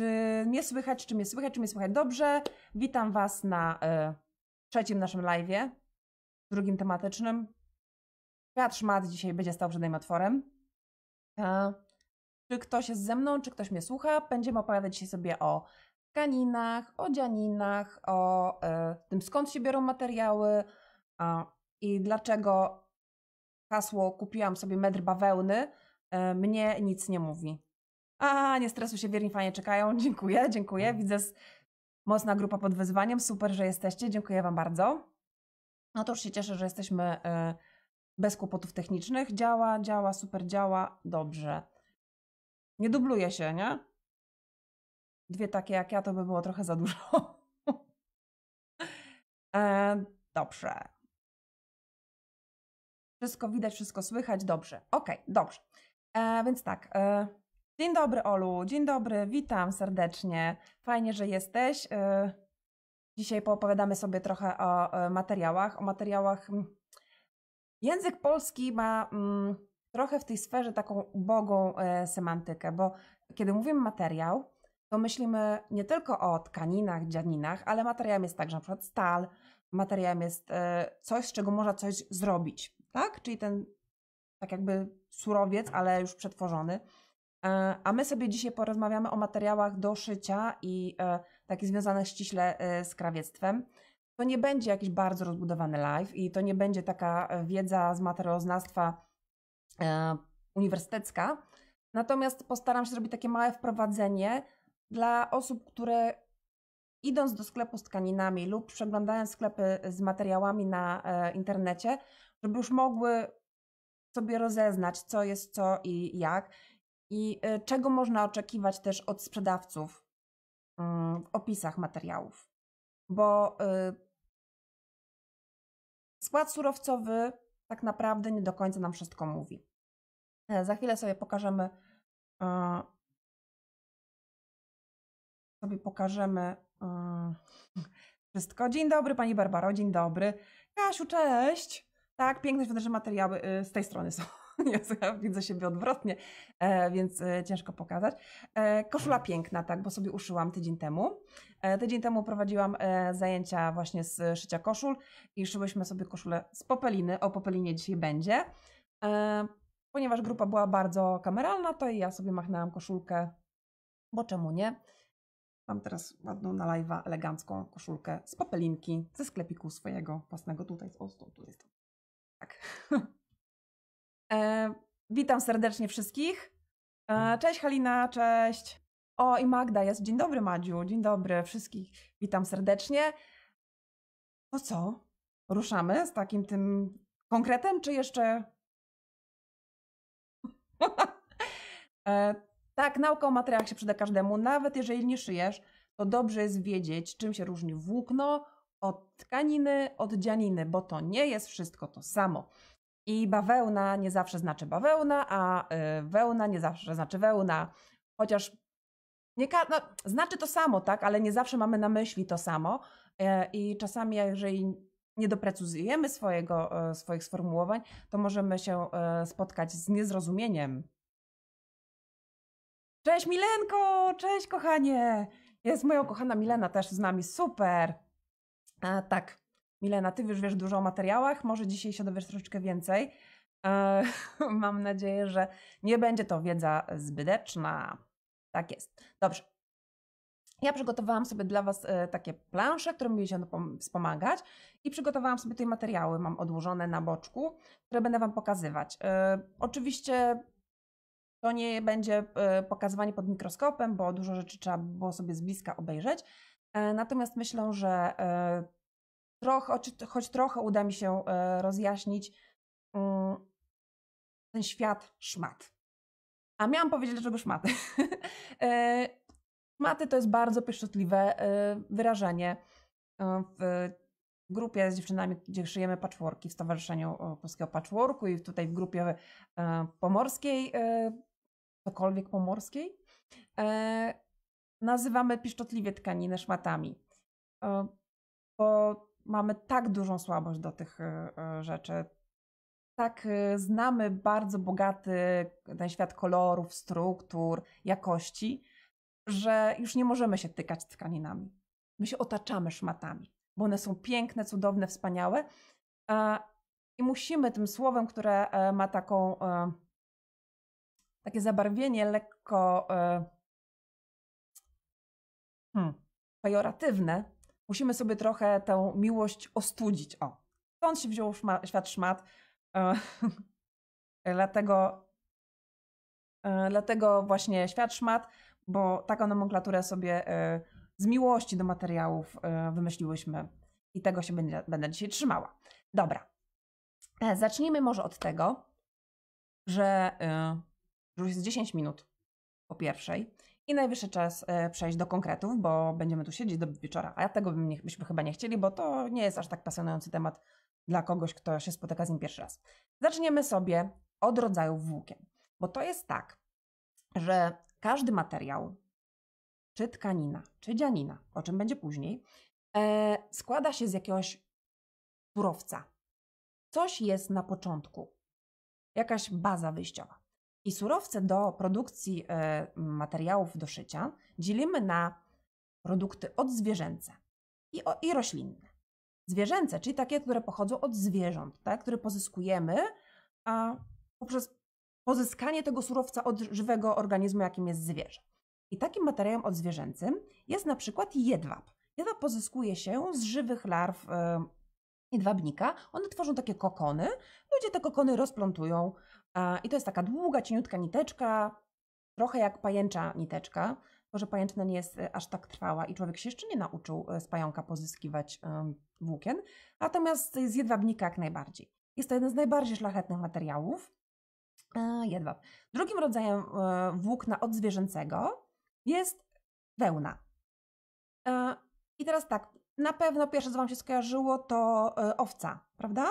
Czy mnie słychać, czy mnie słychać, czy mnie słychać dobrze? Witam Was na y, trzecim naszym live'ie, drugim tematycznym. Piotr Szmat dzisiaj będzie stał przed moim otworem. E, czy ktoś jest ze mną, czy ktoś mnie słucha? Będziemy opowiadać dzisiaj sobie o tkaninach, o dzianinach, o y, tym skąd się biorą materiały i dlaczego hasło kupiłam sobie metr bawełny e, mnie nic nie mówi. A, nie stresuj się, wierni fajnie czekają. Dziękuję, dziękuję. Mm. Widzę mocna grupa pod wyzwaniem. Super, że jesteście. Dziękuję Wam bardzo. No to już się cieszę, że jesteśmy e, bez kłopotów technicznych. Działa, działa, super działa. Dobrze. Nie dubluje się, nie? Dwie takie jak ja to by było trochę za dużo. e, dobrze. Wszystko widać, wszystko słychać. Dobrze. Ok, dobrze. E, więc tak. E, Dzień dobry, Olu. Dzień dobry, witam serdecznie. Fajnie, że jesteś. Y, dzisiaj poopowiadamy sobie trochę o y, materiałach. O materiałach. Mm, język polski ma mm, trochę w tej sferze taką ubogą y, semantykę, bo kiedy mówimy materiał, to myślimy nie tylko o tkaninach, dzianinach, ale materiałem jest także na przykład stal, materiałem jest coś, z czego można coś zrobić, tak? Czyli ten tak jakby surowiec, ale już przetworzony. E, a my sobie dzisiaj porozmawiamy o materiałach do szycia i e, takie związane ściśle e, z krawiectwem. To nie będzie jakiś bardzo rozbudowany live i to nie będzie taka wiedza z materiałoznawstwa uniwersytecka. Natomiast postaram się zrobić takie małe wprowadzenie dla osób, które idąc do sklepu z tkaninami lub przeglądając sklepy z materiałami na internecie, żeby już mogły sobie rozeznać, co jest co i jak i e, czego można oczekiwać też od sprzedawców mm, w opisach materiałów. Bo e, skład surowcowy tak naprawdę nie do końca nam wszystko mówi. E, za chwilę sobie pokażemy sobie pokażemy wszystko. Dzień dobry Pani Barbaro, dzień dobry. Kasiu, cześć! Tak, piękne, że materiały y, z tej strony są. Ja widzę siebie odwrotnie, e, więc e, ciężko pokazać. E, koszula mhm. piękna, tak, bo sobie uszyłam tydzień temu. Tydzień temu prowadziłam zajęcia właśnie z szycia koszul i szyłyśmy sobie koszulę z popeliny. O popelinie dzisiaj będzie. Ponieważ grupa była bardzo kameralna, to i ja sobie machnęłam koszulkę, bo czemu nie? Mam teraz ładną na live'a elegancką koszulkę z popelinki ze sklepiku swojego własnego tutaj, o, tutaj, tutaj. Tak. E, witam serdecznie wszystkich. E, mhm. cześć Halina, cześć. O, i Magda jest. Dzień dobry, Madziu. Dzień dobry wszystkich. Witam serdecznie. To co? Ruszamy z takim tym konkretem, czy jeszcze. e, tak, nauka o materiałach się przyda każdemu. Nawet jeżeli nie szyjesz, to dobrze jest wiedzieć, czym się różni włókno od tkaniny, od dzianiny, bo to nie jest wszystko to samo. I bawełna nie zawsze znaczy bawełna, a y, wełna nie zawsze znaczy wełna. Chociaż nie no, znaczy to samo, tak, ale nie zawsze mamy na myśli to samo. E, I czasami, jeżeli nie doprecyzujemy swojego, e, swoich sformułowań, to możemy się e, spotkać z niezrozumieniem. Cześć Milenko! Cześć kochanie! Jest moja kochana Milena też z nami, super! A, tak, Milena, ty już wiesz dużo o materiałach, może dzisiaj się dowiesz troszeczkę więcej. E, mam nadzieję, że nie będzie to wiedza zbyteczna. Tak jest. Dobrze. Ja przygotowałam sobie dla Was e, takie plansze, które mi się wspomagać i przygotowałam sobie te materiały, mam odłożone na boczku, które będę Wam pokazywać. E, oczywiście to nie będzie e, pokazywanie pod mikroskopem, bo dużo rzeczy trzeba było sobie z bliska obejrzeć. Natomiast myślę, że trochę, choć trochę uda mi się e, rozjaśnić mm, ten świat szmat. A miałam powiedzieć, dlaczego szmaty. E, szmaty to jest bardzo pieszczotliwe e, wyrażenie w grupie z dziewczynami, gdzie szyjemy patchworki w Stowarzyszeniu Polskiego Patchworku i tutaj w grupie pomorskiej, cokolwiek pomorskiej, nazywamy pieszczotliwie tkaninę szmatami. Bo mamy tak dużą słabość do tych e, e, rzeczy. Tak e, znamy bardzo bogaty ten świat kolorów, struktur, jakości, że już nie możemy się tykać tkaninami. My się otaczamy szmatami, bo one są piękne, cudowne, wspaniałe. I musimy tym słowem, które ma taką, takie zabarwienie lekko hmm, pejoratywne, musimy sobie trochę tę miłość ostudzić. O, stąd się wziął szma, świat szmat. E, dlatego, e, dlatego właśnie świat szmat, bo taką nomenklaturę sobie e, z miłości do materiałów wymyśliłyśmy i tego się będzie będę dzisiaj trzymała. Dobra. Zacznijmy może od tego, że już jest 10 minut po pierwszej i najwyższy czas e, przejść do konkretów, bo będziemy tu siedzieć do wieczora, a tego byśmy chyba nie chcieli, bo to nie jest aż tak pasjonujący temat dla kogoś, kto się spotyka z nim pierwszy raz. Zaczniemy sobie od rodzajów włókien, bo to jest tak, że każdy materiał, czy tkanina, czy dzianina, o czym będzie później, e, składa się z jakiegoś surowca. Coś jest na początku, jakaś baza wyjściowa. I surowce do produkcji e, materiałów do szycia dzielimy na produkty odzwierzęce i, i roślinne. Zwierzęce, czyli takie, które pochodzą od zwierząt, tak, które pozyskujemy a, poprzez pozyskanie tego surowca od żywego organizmu, jakim jest zwierzę. I takim materiałem odzwierzęcym jest na przykład jedwab. Jedwab pozyskuje się z żywych larw e, jedwabnika. One tworzą takie kokony. Ludzie te kokony rozplątują i to jest taka długa, cieniutka niteczka, trochę jak pajęcza niteczka. To, że pajęczna nie jest y, aż tak trwała i człowiek się jeszcze nie nauczył y, z pająka pozyskiwać włókien, natomiast z jedwabnika jak najbardziej. Jest to jeden z najbardziej szlachetnych materiałów, jedwab. Drugim rodzajem y, włókna odzwierzęcego jest wełna. I teraz tak, na pewno pierwsze, co Wam się skojarzyło, to owca, prawda?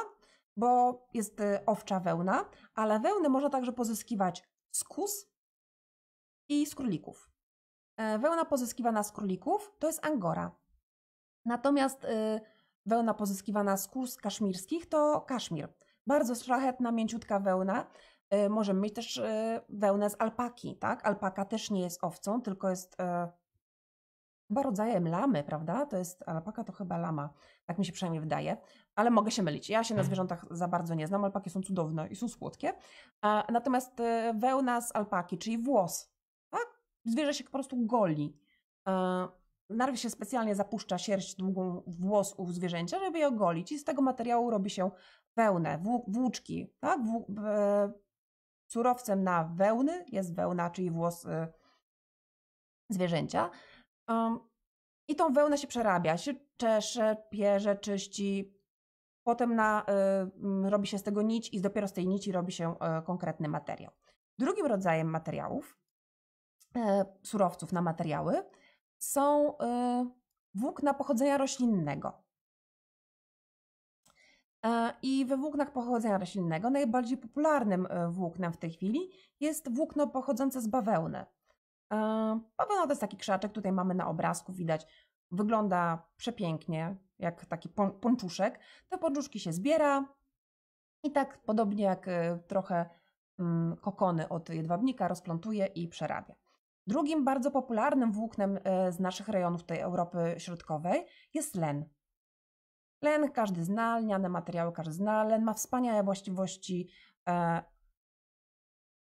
bo jest y, owcza wełna, ale wełnę można także pozyskiwać z kus i z królików. E, wełna pozyskiwana z królików to jest angora. Natomiast y, wełna pozyskiwana z kus kaszmirskich to kaszmir. Bardzo szlachetna, mięciutka wełna. E, możemy mieć też y, wełnę z alpaki, tak? Alpaka też nie jest owcą, tylko jest e, chyba rodzajem lamy, prawda? To jest alpaka, to chyba lama, tak mi się przynajmniej wydaje ale mogę się mylić. Ja się na mhm. zwierzętach za bardzo nie znam, alpaki są cudowne i są słodkie. Natomiast e, wełna z alpaki, czyli włos, tak? zwierzę się po prostu goli. E, Narwy się specjalnie zapuszcza sierść długą włos u zwierzęcia, żeby je ogolić i z tego materiału robi się wełnę, włóczki. Tak? E, surowcem na wełny jest wełna, czyli włos zwierzęcia. I tą wełnę się przerabia, się czesze, pierze, czyści, Potem na, y, robi się z tego nić i dopiero z tej nici robi się y, konkretny materiał. Drugim rodzajem materiałów, y, surowców na materiały są e, włókna pochodzenia roślinnego. I we włóknach pochodzenia roślinnego najbardziej popularnym włóknem w tej chwili jest włókno pochodzące z bawełny. Bawełna to jest taki krzaczek, tutaj mamy na obrazku widać wygląda przepięknie, jak taki ponczuszek. Te ponczuszki się zbiera i tak podobnie jak y, trochę mm, kokony od jedwabnika rozplątuje i przerabia. Drugim bardzo popularnym włóknem y, z naszych rejonów tej Europy Środkowej jest len. Len każdy zna, lniane materiały każdy zna. Len ma wspaniałe właściwości e,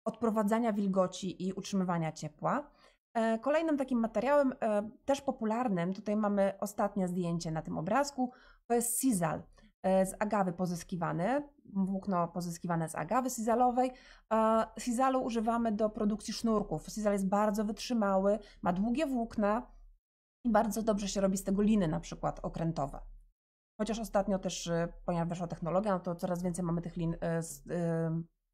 odprowadzania wilgoci i utrzymywania ciepła. E, kolejnym takim materiałem, e, też popularnym, tutaj mamy ostatnie zdjęcie na tym obrazku, to jest sizal e, z agawy pozyskiwany, włókno pozyskiwane z agawy sizalowej. Sizalu używamy do produkcji sznurków. Sizal jest bardzo wytrzymały, ma długie włókna i bardzo dobrze się robi z tego liny na przykład okrętowe. Chociaż ostatnio też, ponieważ weszła technologia, no to coraz więcej mamy tych lin z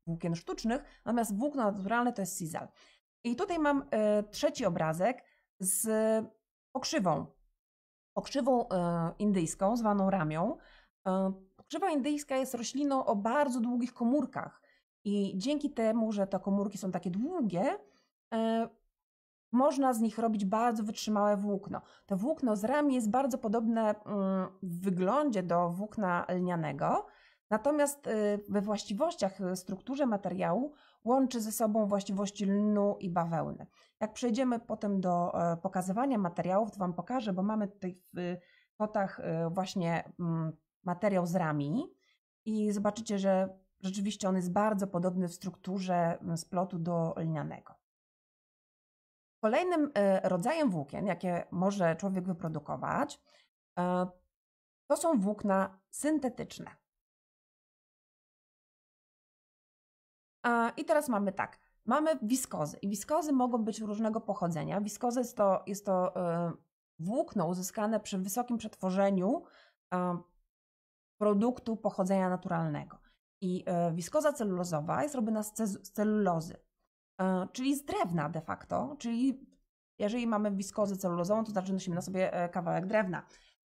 włókien sztucznych, natomiast włókno naturalne to jest sizal. I tutaj mam e, trzeci obrazek z pokrzywą. Pokrzywą e, indyjską, zwaną ramią. E, pokrzywa indyjska jest rośliną o bardzo długich komórkach. I dzięki temu, że te komórki są takie długie, można z nich robić bardzo wytrzymałe włókno. To włókno z rami jest bardzo podobne mm, w wyglądzie do włókna lnianego, natomiast we właściwościach, strukturze materiału łączy ze sobą właściwości lnu i bawełny. Jak przejdziemy potem do e, pokazywania materiałów, to Wam pokażę, bo mamy tutaj w fotach y, y, właśnie mm, materiał z rami i zobaczycie, że rzeczywiście on jest bardzo podobny w strukturze splotu mm, do lnianego. Kolejnym y, rodzajem włókien, jakie może człowiek wyprodukować, e, to są włókna syntetyczne. I teraz mamy tak. Mamy wiskozy i wiskozy mogą być różnego pochodzenia. Wiskoza jest to, jest to e, włókno uzyskane przy wysokim przetworzeniu e, produktu pochodzenia naturalnego. I e, wiskoza celulozowa jest robiona z celulozy, czyli z drewna de facto, czyli jeżeli mamy wiskozę celulozową, to znaczy nosimy na sobie kawałek drewna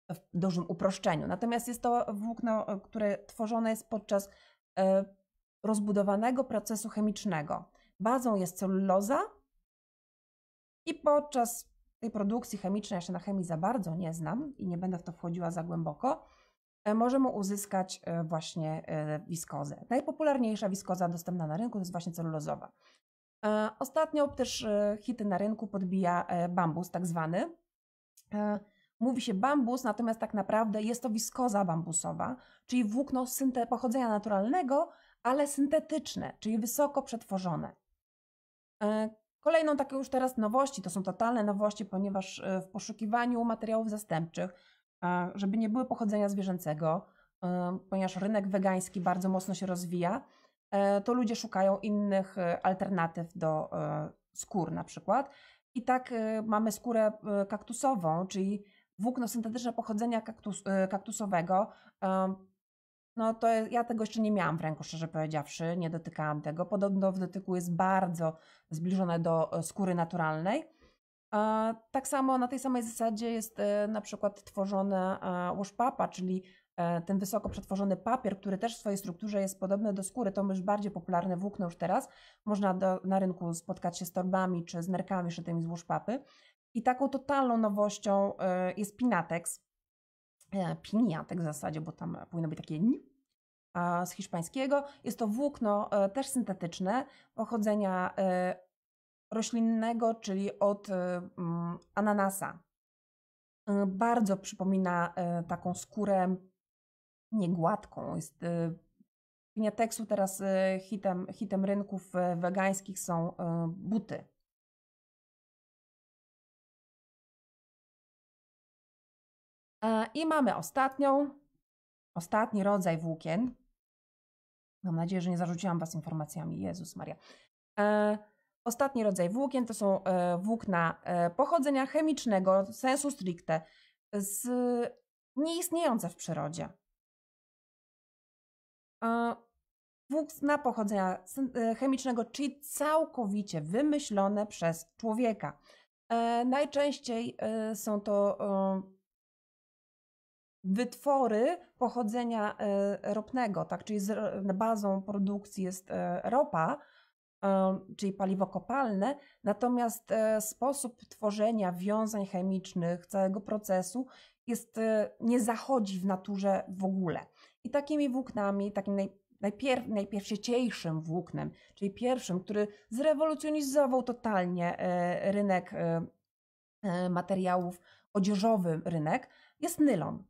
w dużym uproszczeniu. Natomiast jest to włókno, które tworzone jest podczas rozbudowanego procesu chemicznego. Bazą jest celuloza i podczas tej produkcji chemicznej, jeszcze na chemii za bardzo nie znam i nie będę w to wchodziła za głęboko, e, możemy uzyskać e, właśnie e, wiskozę. Najpopularniejsza wiskoza dostępna na rynku to jest właśnie celulozowa. Ostatnio też hity na rynku podbija bambus tak zwany. Mówi się bambus, natomiast tak naprawdę jest to wiskoza bambusowa, czyli włókno pochodzenia naturalnego, ale syntetyczne, czyli wysoko przetworzone. E, kolejną taką już teraz nowości, to są totalne nowości, ponieważ e, w poszukiwaniu materiałów zastępczych, e, żeby nie były pochodzenia zwierzęcego, ponieważ rynek wegański bardzo mocno się rozwija, to ludzie szukają innych alternatyw do skór na przykład. I tak mamy skórę kaktusową, czyli włókno syntetyczne pochodzenia kaktus, kaktusowego no to ja tego jeszcze nie miałam w ręku, szczerze powiedziawszy, nie dotykałam tego. Podobno w dotyku jest bardzo zbliżone do e, skóry naturalnej. Tak samo na tej samej zasadzie jest e, na przykład tworzona washpapa, e, czyli ten wysoko przetworzony papier, który też w swojej strukturze jest podobny do skóry, to już bardziej popularne włókno już teraz. Można do, na rynku spotkać się z torbami czy z nerkami szytymi z washpapy. I taką totalną nowością jest Pinatex, E, piniatek w zasadzie, bo tam powinno być takie z hiszpańskiego. Jest to włókno e, też syntetyczne pochodzenia e, roślinnego, czyli od ananasa. Bardzo przypomina taką skórę niegładką. Jest Piniateksu teraz hitem, hitem rynków wegańskich są buty E, I mamy ostatnią, ostatni rodzaj włókien. Mam nadzieję, że nie zarzuciłam Was informacjami. Jezus Maria. E, ostatni rodzaj włókien to są e, włókna pochodzenia chemicznego, sensu stricte, z nieistniejące w przyrodzie. Włókna pochodzenia chemicznego, czyli całkowicie wymyślone przez człowieka. Najczęściej są to wytwory pochodzenia e, ropnego, tak? czyli e, bazą produkcji jest e, ropa, czyli paliwo kopalne, natomiast sposób tworzenia wiązań chemicznych, całego procesu jest, nie zachodzi w naturze w ogóle. I takimi włóknami, takim naj, najpierw, najpierwsieciejszym włóknem, czyli pierwszym, który zrewolucjonizował totalnie rynek materiałów odzieżowy, rynek, jest nylon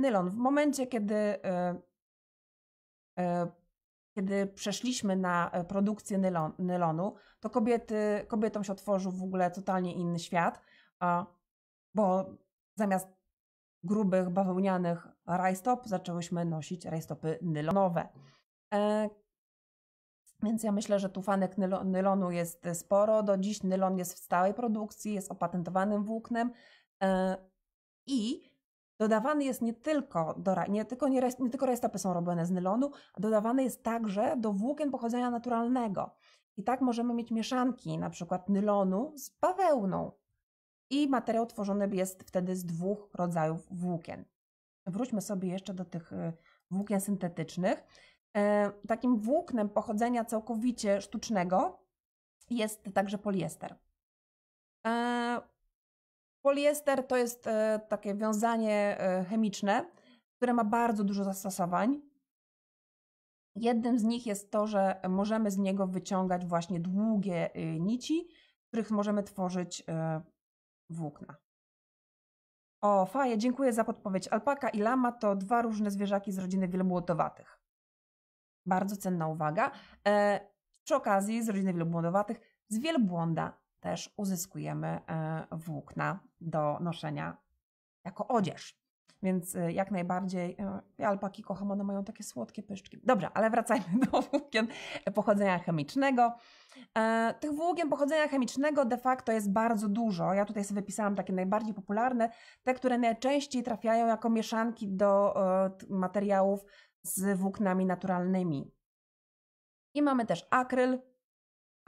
nylon. W momencie, kiedy, e, e, kiedy przeszliśmy na e, produkcję nylon, nylonu, to kobiety, kobietom się otworzył w ogóle totalnie inny świat, bo zamiast grubych, bawełnianych rajstop zaczęłyśmy nosić rajstopy nylonowe. Więc ja myślę, że tu fanek nylonu jest sporo. Do dziś nylon jest w stałej produkcji, jest opatentowanym włóknem i Dodawany jest nie tylko, do, nie, tylko nie, nie tylko restopy są robione z nylonu, a dodawany jest także do włókien pochodzenia naturalnego. I tak możemy mieć mieszanki na przykład nylonu z bawełną. I materiał tworzony jest wtedy z dwóch rodzajów włókien. Wróćmy sobie jeszcze do tych y, włókien syntetycznych. E, takim włóknem pochodzenia całkowicie sztucznego jest także poliester. E, Poliester to jest e, takie wiązanie e, chemiczne, które ma bardzo dużo zastosowań. Jednym z nich jest to, że możemy z niego wyciągać właśnie długie e, nici, z których możemy tworzyć włókna. O, faje, dziękuję za podpowiedź. Alpaka i lama to dwa różne zwierzaki z rodziny wielobłotowatych. Bardzo cenna uwaga. E, przy okazji z rodziny wielobłądowatych, z wielbłąda też uzyskujemy e, włókna do noszenia jako odzież. Więc e, jak najbardziej e, ja alpaki kocham, one mają takie słodkie pyszczki. Dobrze, ale wracajmy do włókien pochodzenia chemicznego. Tych włókien pochodzenia chemicznego de facto jest bardzo dużo. Ja tutaj sobie wypisałam takie najbardziej popularne, te, które najczęściej trafiają jako mieszanki do materiałów z włóknami naturalnymi. I mamy też akryl,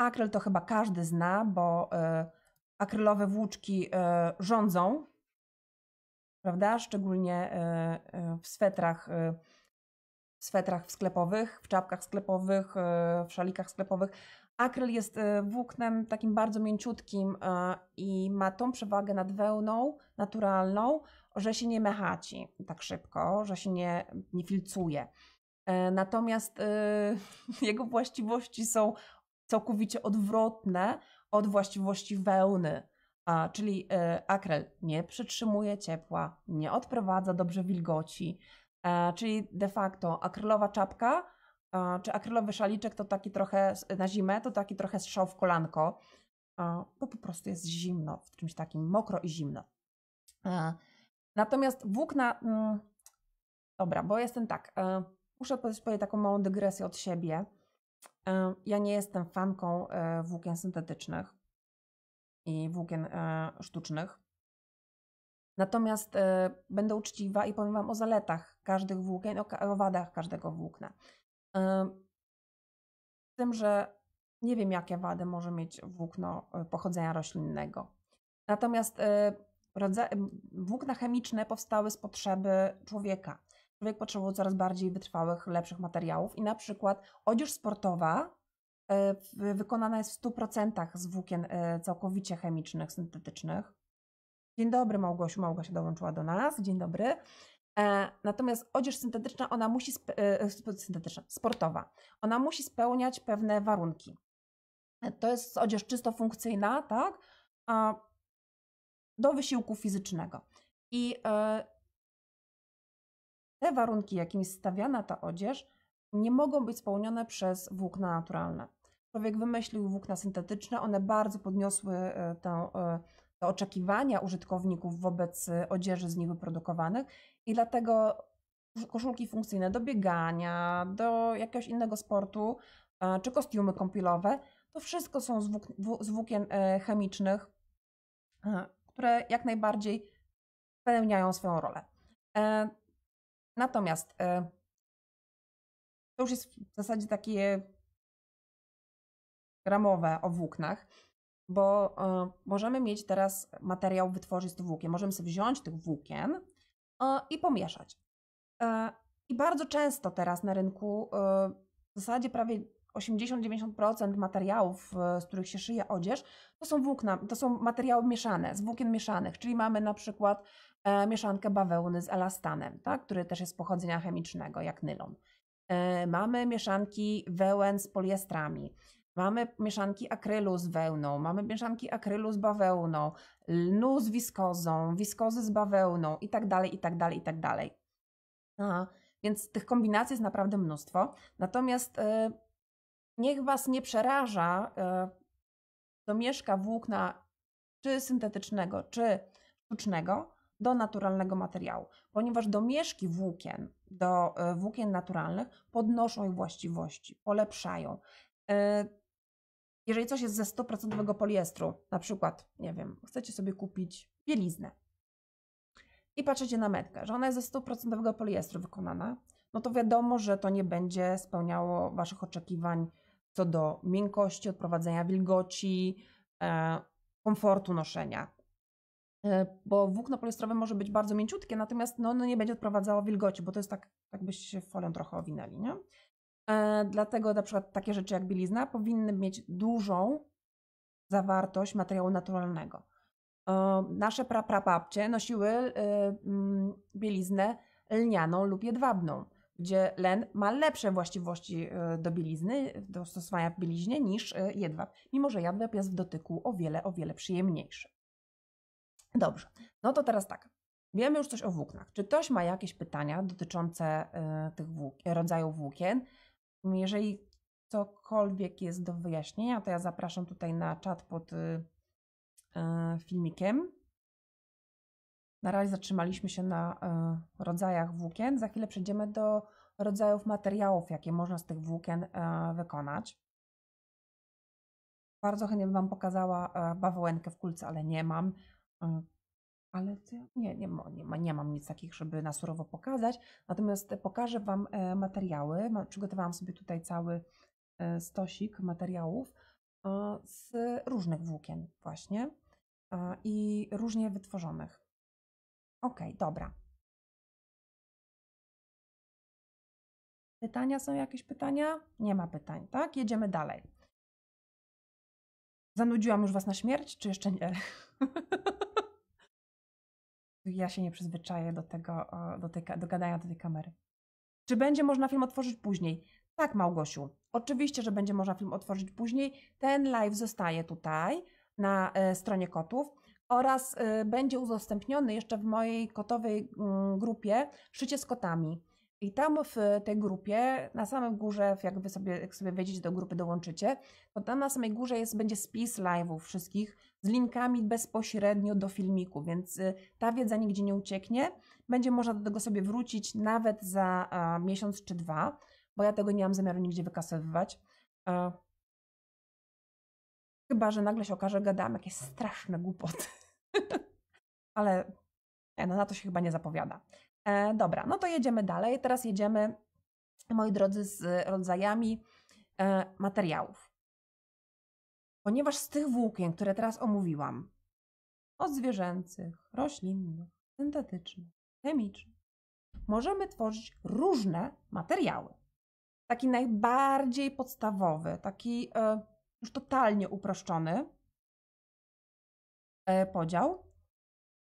Akryl to chyba każdy zna, bo e, akrylowe włóczki e, rządzą, prawda? Szczególnie e, w swetrach, w swetrach sklepowych, w czapkach sklepowych, w szalikach sklepowych. Akryl jest włóknem takim bardzo mięciutkim i ma tą przewagę nad wełną naturalną, że się nie mechaci tak szybko, że się nie, nie filcuje. Natomiast jego właściwości są całkowicie odwrotne od właściwości wełny. A, czyli akryl e, akrel nie przytrzymuje ciepła, nie odprowadza dobrze wilgoci, e, czyli de facto akrylowa czapka e, czy akrylowy szaliczek to taki trochę na zimę, to taki trochę strzał w kolanko, bo po prostu jest zimno, w czymś takim mokro i zimno. E, natomiast włókna, mm, dobra, bo jestem tak, e, muszę powiedzieć taką małą dygresję od siebie ja nie jestem fanką e, włókien syntetycznych i włókien e, sztucznych. Natomiast e, będę uczciwa i powiem Wam o zaletach każdych włókien, o wadach każdego włókna. Z tym, że nie wiem, jakie wady może mieć włókno pochodzenia roślinnego. Natomiast włókna chemiczne powstały z potrzeby człowieka człowiek potrzebował coraz bardziej wytrwałych, lepszych materiałów i na przykład odzież sportowa e, wykonana jest w 100% z włókien e, całkowicie chemicznych, syntetycznych. Dzień dobry Małgosiu, Małgosia dołączyła do nas, dzień dobry. E, natomiast odzież syntetyczna, ona musi, syntetyczna, sportowa, ona musi spełniać pewne warunki. To jest odzież czysto funkcyjna, tak, do wysiłku fizycznego. I te warunki, jakim stawiana ta odzież, nie mogą być spełnione przez włókna naturalne. Człowiek wymyślił włókna syntetyczne, one bardzo podniosły e, e, te oczekiwania użytkowników wobec e, odzieży z nich wyprodukowanych i dlatego koszulki funkcyjne do biegania, do jakiegoś innego sportu, czy kostiumy kąpielowe, to wszystko są z, włók, z włókien chemicznych, które jak najbardziej spełniają swoją rolę. Natomiast e, to już jest w zasadzie takie ramowe o włóknach, bo e, możemy mieć teraz materiał wytworzyć z włókien. Możemy sobie wziąć tych włókien e, i pomieszać. I bardzo często teraz na rynku w zasadzie prawie 80-90% materiałów, z których się szyje odzież, to są włókna, to są materiały mieszane, z włókien mieszanych, czyli mamy na przykład E, mieszankę bawełny z elastanem, tak? który też jest pochodzenia chemicznego, jak nylon. E, mamy mieszanki wełen z poliestrami. Mamy mieszanki akrylu z wełną, mamy mieszanki akrylu z bawełną, lnu z wiskozą, wiskozy z bawełną i tak dalej, i tak dalej, i tak dalej. więc tych kombinacji jest naprawdę mnóstwo. Natomiast e, niech Was nie przeraża e, domieszka włókna czy syntetycznego, czy sztucznego, do naturalnego materiału, ponieważ domieszki włókien do e, włókien naturalnych podnoszą ich właściwości, polepszają. E, jeżeli coś jest ze 100% poliestru, na przykład, nie wiem, chcecie sobie kupić bieliznę i patrzycie na metkę, że ona jest ze 100% poliestru wykonana, no to wiadomo, że to nie będzie spełniało Waszych oczekiwań co do miękkości, odprowadzenia wilgoci, e, komfortu noszenia. E, bo włókno poliestrowe może być bardzo mięciutkie, natomiast no, no nie będzie odprowadzało wilgoci, bo to jest tak, jakbyście folią trochę owinęli, nie? E, dlatego na przykład takie rzeczy jak bielizna powinny mieć dużą zawartość materiału naturalnego. E, nasze praprababcie nosiły mm, bieliznę lnianą lub jedwabną, gdzie len ma lepsze właściwości do bielizny, do stosowania w bieliźnie niż jedwab, mimo że jedwab jest w dotyku o wiele, o wiele przyjemniejszy. Dobrze, no to teraz tak. Wiemy już coś o włóknach. Czy ktoś ma jakieś pytania dotyczące y, tych włók rodzajów włókien? Jeżeli cokolwiek jest do wyjaśnienia, to ja zapraszam tutaj na czat pod y, y, filmikiem. Na razie zatrzymaliśmy się na y, rodzajach włókien. Za chwilę przejdziemy do rodzajów materiałów, jakie można z tych włókien y, wykonać. Bardzo chętnie bym Wam pokazała y, bawełnkę w kulce, ale nie mam. E, ale nie, nie, nie, nie mam nic takich, żeby na surowo pokazać. Natomiast pokażę Wam e, materiały. Przygotowałam sobie tutaj cały e, stosik materiałów z różnych włókien właśnie i różnie wytworzonych. Ok, dobra. Pytania są jakieś pytania? Nie ma pytań, tak? Jedziemy dalej. Zanudziłam już Was na śmierć, czy jeszcze nie? ja się nie przyzwyczaję do tego, do, tej, do gadania do tej kamery. Czy będzie można film otworzyć później? Tak, Małgosiu. Oczywiście, że będzie można film otworzyć później. Ten live zostaje tutaj na e, stronie kotów oraz e, będzie udostępniony jeszcze w mojej kotowej mm, grupie Szycie z kotami. I tam w tej grupie, na samym górze, jak wy sobie, jak sobie wejdziecie do grupy, dołączycie, to tam na samej górze jest, będzie spis live'ów wszystkich, z linkami bezpośrednio do filmiku, więc y, ta wiedza nigdzie nie ucieknie. Będzie można do tego sobie wrócić nawet za miesiąc czy dwa, bo ja tego nie mam zamiaru nigdzie wykasowywać. chyba, że nagle się okaże, że gadałam jakieś straszne głupoty. Ale no, na to się chyba nie zapowiada. E, dobra, no to jedziemy dalej. Teraz jedziemy, moi drodzy, z rodzajami e, materiałów ponieważ z tych włókien, które teraz omówiłam, od zwierzęcych, roślinnych, syntetycznych, chemicznych, możemy tworzyć różne materiały. Taki najbardziej podstawowy, taki e, już totalnie uproszczony e, podział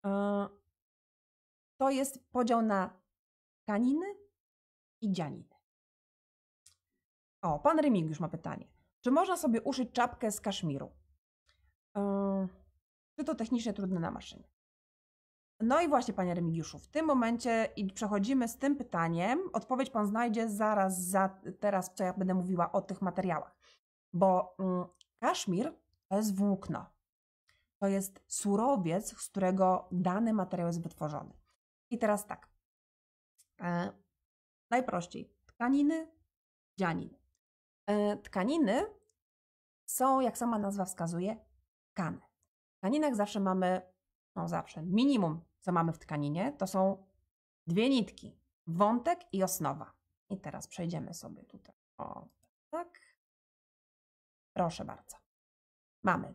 e, to jest podział na tkaniny i dzianiny. O, pan Remigiusz ma pytanie. Czy można sobie uszyć czapkę z kaszmiru? E, czy to technicznie trudne na maszynie? No i właśnie, panie Remigiuszu, w tym momencie i przechodzimy z tym pytaniem. Odpowiedź pan znajdzie zaraz za teraz, co ja będę mówiła o tych materiałach. Bo mm, kaszmir to jest włókno. To jest surowiec, z którego dany materiał jest wytworzony. I teraz tak. E, najprościej. Tkaniny, dzianiny. E, tkaniny są, jak sama nazwa wskazuje, tkane. W tkaninach zawsze mamy, no zawsze, minimum, co mamy w tkaninie, to są dwie nitki, wątek i osnowa. I teraz przejdziemy sobie tutaj. O, tak. Proszę bardzo. Mamy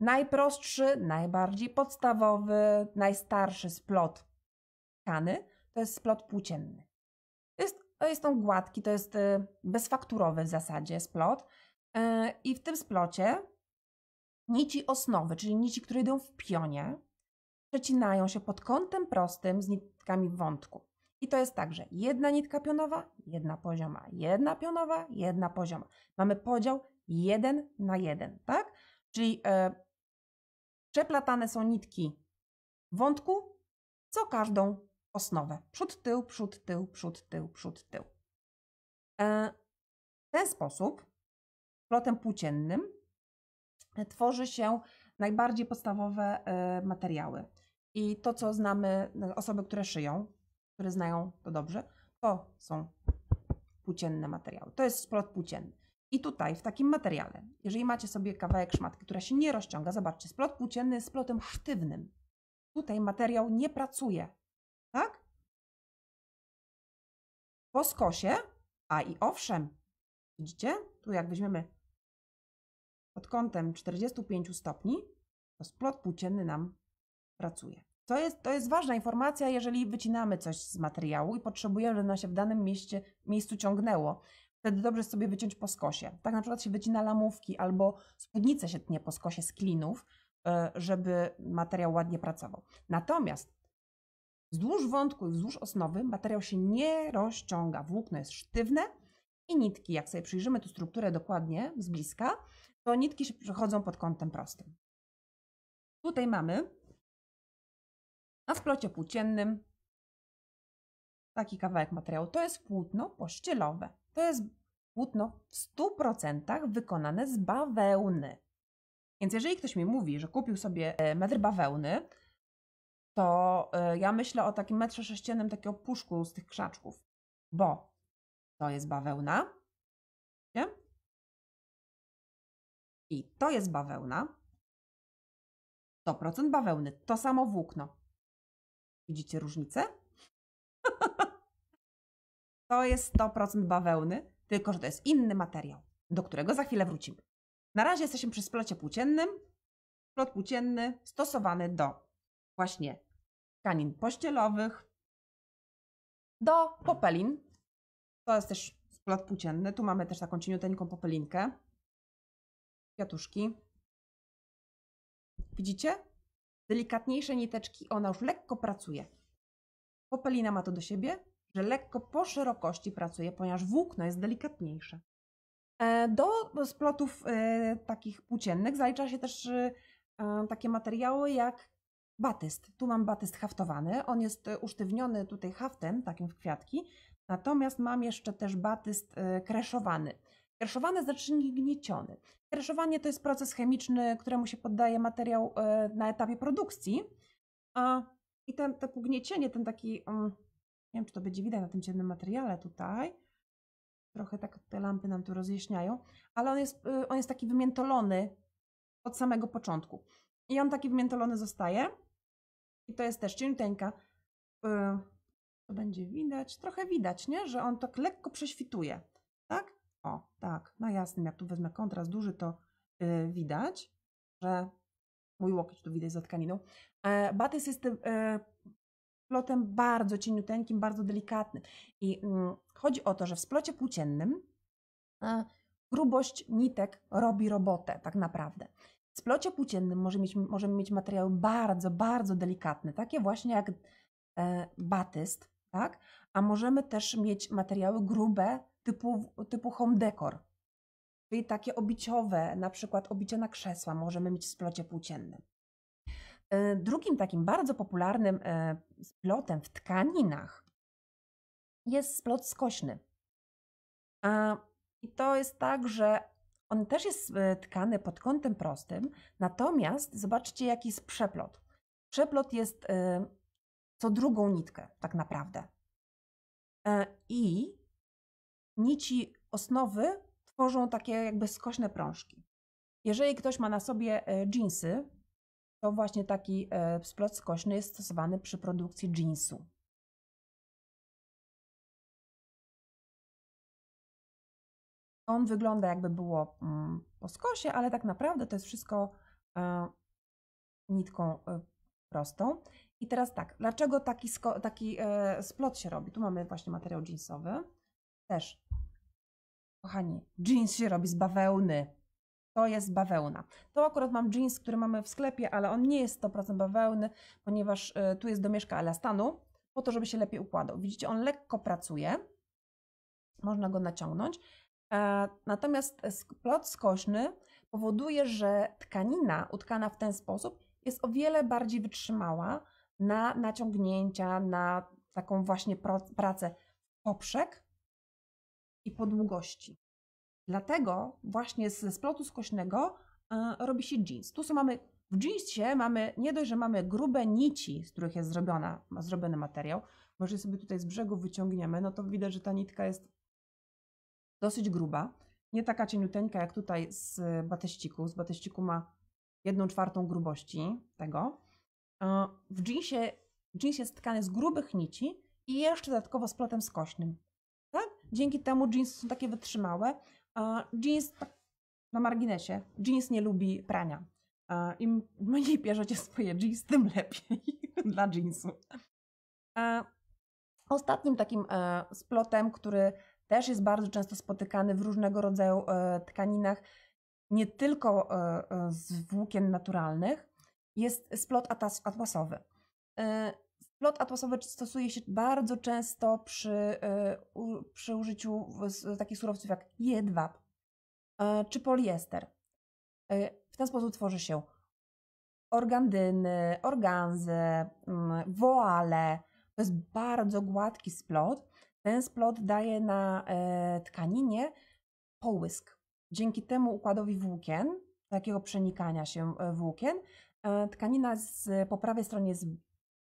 najprostszy, najbardziej podstawowy, najstarszy splot tkany, to jest splot płócienny. To jest on gładki, to jest y, bezfakturowy w zasadzie splot. Y, I w tym splocie nici osnowy, czyli nici, które idą w pionie, przecinają się pod kątem prostym z nitkami wątku. I to jest tak, że jedna nitka pionowa, jedna pozioma, jedna pionowa, jedna pozioma. Mamy podział 1 na 1, tak? Czyli y, przeplatane są nitki wątku co każdą osnowę. Przód, tył, przód, tył, przód, tył, przód, tył. E, w ten sposób, plotem płóciennym, tworzy się najbardziej podstawowe e, materiały. I to, co znamy, e, osoby, które szyją, które znają to dobrze, to są płócienne materiały. To jest plot płócienny. I tutaj, w takim materiale, jeżeli macie sobie kawałek szmatki, która się nie rozciąga, zobaczcie, splot płócienny jest splotem sztywnym. Tutaj materiał nie pracuje, po skosie, a i owszem, widzicie, tu jak weźmiemy pod kątem 45 stopni, to splot płócienny nam pracuje. To jest, to jest ważna informacja, jeżeli wycinamy coś z materiału i potrzebujemy, żeby nam się w danym mieście, miejscu ciągnęło. Wtedy dobrze sobie wyciąć po skosie. Tak na przykład się wycina lamówki albo spódnicę się tnie po skosie z klinów, e, żeby materiał ładnie pracował. Natomiast Wzdłuż wątku i wzdłuż osnowy materiał się nie rozciąga, włókno jest sztywne i nitki, jak sobie przyjrzymy tu strukturę dokładnie z bliska, to nitki się przechodzą pod kątem prostym. Tutaj mamy na splocie płóciennym taki kawałek materiału. To jest płótno pościelowe. To jest płótno w 100% wykonane z bawełny. Więc jeżeli ktoś mi mówi, że kupił sobie e, metr bawełny, to e, ja myślę o takim metrze sześciennym takiego puszku z tych krzaczków, bo to jest bawełna. Nie? I to jest bawełna. 100% bawełny, to samo włókno. Widzicie różnicę? to jest 100% bawełny, tylko że to jest inny materiał, do którego za chwilę wrócimy. Na razie jesteśmy przy splocie płóciennym. Splot płócienny stosowany do właśnie tkanin pościelowych do popelin. To jest też splot płócienny. Tu mamy też taką cieniuteńką popelinkę. Kwiatuszki. Widzicie? Delikatniejsze niteczki, ona już lekko pracuje. Popelina ma to do siebie, że lekko po szerokości pracuje, ponieważ włókno jest delikatniejsze. E, do splotów e, takich płóciennych zalicza się też e, takie materiały jak batyst. Tu mam batyst haftowany, on jest e, usztywniony tutaj haftem, takim w kwiatki, natomiast mam jeszcze też batyst e, kreszowany. Kreszowany znaczy gnieciony. Kreszowanie to jest proces chemiczny, któremu się poddaje materiał e, na etapie produkcji. I ten, to pugniecienie, ten taki, mm, nie wiem czy to będzie widać na tym ciemnym materiale tutaj, trochę tak te lampy nam tu rozjaśniają, ale on jest, on jest taki wymiętolony od samego początku. I on taki wymiętolony zostaje. I to jest też cieniuteńka. E, to będzie widać, trochę widać, nie? Że on tak lekko prześwituje, tak? O, tak, na jasnym, jak tu wezmę kontrast duży, to e, widać, że mój łokieć tu widać za tkaniną. E, Batys jest plotem bardzo cieniuteńkim, bardzo delikatnym. I mm, chodzi o to, że w splocie płóciennym grubość nitek robi robotę tak naprawdę. W splocie płóciennym możemy mieć, możemy mieć materiały bardzo, bardzo delikatne, takie właśnie jak e, batyst, tak? A możemy też mieć materiały grube typu, typu home decor, czyli takie obiciowe, na przykład obicie na krzesła możemy mieć w splocie płóciennym. E, drugim takim bardzo popularnym e, splotem w tkaninach jest splot skośny. I to jest tak, że on też jest e, tkany pod kątem prostym, natomiast zobaczcie, jaki jest przeplot. Przeplot jest e, co drugą nitkę, tak naprawdę. E, I nici osnowy tworzą takie jakby skośne prążki. Jeżeli ktoś ma na sobie jeansy, to właśnie taki splot skośny jest stosowany przy produkcji jeansu. on wygląda jakby było mm, po skosie, ale tak naprawdę to jest wszystko e, nitką e, prostą. I teraz tak, dlaczego taki, taki e, splot się robi? Tu mamy właśnie materiał jeansowy. Też, kochani, jeans się robi z bawełny. To jest bawełna. To akurat mam jeans, który mamy w sklepie, ale on nie jest 100% bawełny, ponieważ tu jest domieszka elastanu, po to, żeby się lepiej układał. Widzicie, on lekko pracuje, można go naciągnąć, E, natomiast plot skośny powoduje, że tkanina utkana w ten sposób jest o wiele bardziej wytrzymała na naciągnięcia, na taką właśnie pracę poprzek i po długości. Dlatego właśnie ze splotu skośnego e, robi się jeans. Tu są mamy w jeansie mamy nie dość, że mamy grube nici, z których jest zrobiona, zrobiony materiał. Może sobie tutaj z brzegu wyciągniemy, no to widać, że ta nitka jest dosyć gruba, nie taka cieniuteńka jak tutaj z bateściku. Z bateściku ma jedną czwartą grubości tego. E, w jeansie, jeans jest tkany z grubych nici i jeszcze dodatkowo z plotem skośnym. Tak? Dzięki temu jeans są takie wytrzymałe. Jeans tak, na marginesie, jeans nie lubi prania. E, Im mniej bierzecie swoje jeans, tym lepiej dla jeansu. E, ostatnim takim splotem, który też jest bardzo często spotykany w różnego rodzaju e, tkaninach, nie tylko e, e, z włókien naturalnych, jest splot atłasowy. Splot atłasowy stosuje się bardzo często przy, przy użyciu takich surowców jak jedwab czy poliester. W ten sposób tworzy się organdyny, organzy, mm, woale. To jest bardzo gładki splot, ten splot daje na e, tkaninie połysk. Dzięki temu układowi włókien, takiego przenikania się e, włókien, e, tkanina z, po prawej stronie jest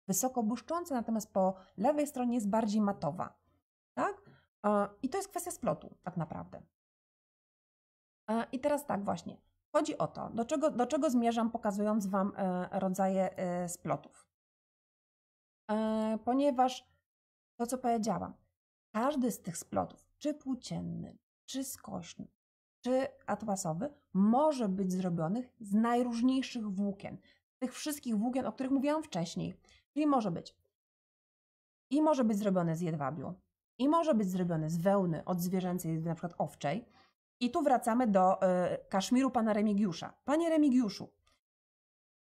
wysoko błyszcząca, natomiast po lewej stronie jest bardziej matowa. Tak? I to jest kwestia splotu, tak naprawdę. I teraz tak właśnie. Chodzi o to, do czego, do czego zmierzam, pokazując Wam rodzaje splotów. Ponieważ to, co powiedziałam, każdy z tych splotów, czy płócienny, czy skośny, czy atłasowy, może być zrobionych z najróżniejszych włókien. Tych wszystkich włókien, o których mówiłam wcześniej. Czyli może być i może być zrobiony z jedwabiu, i może być zrobiony z wełny od zwierzęcej, na przykład owczej. I tu wracamy do y, kaszmiru pana Remigiusza. Panie Remigiuszu,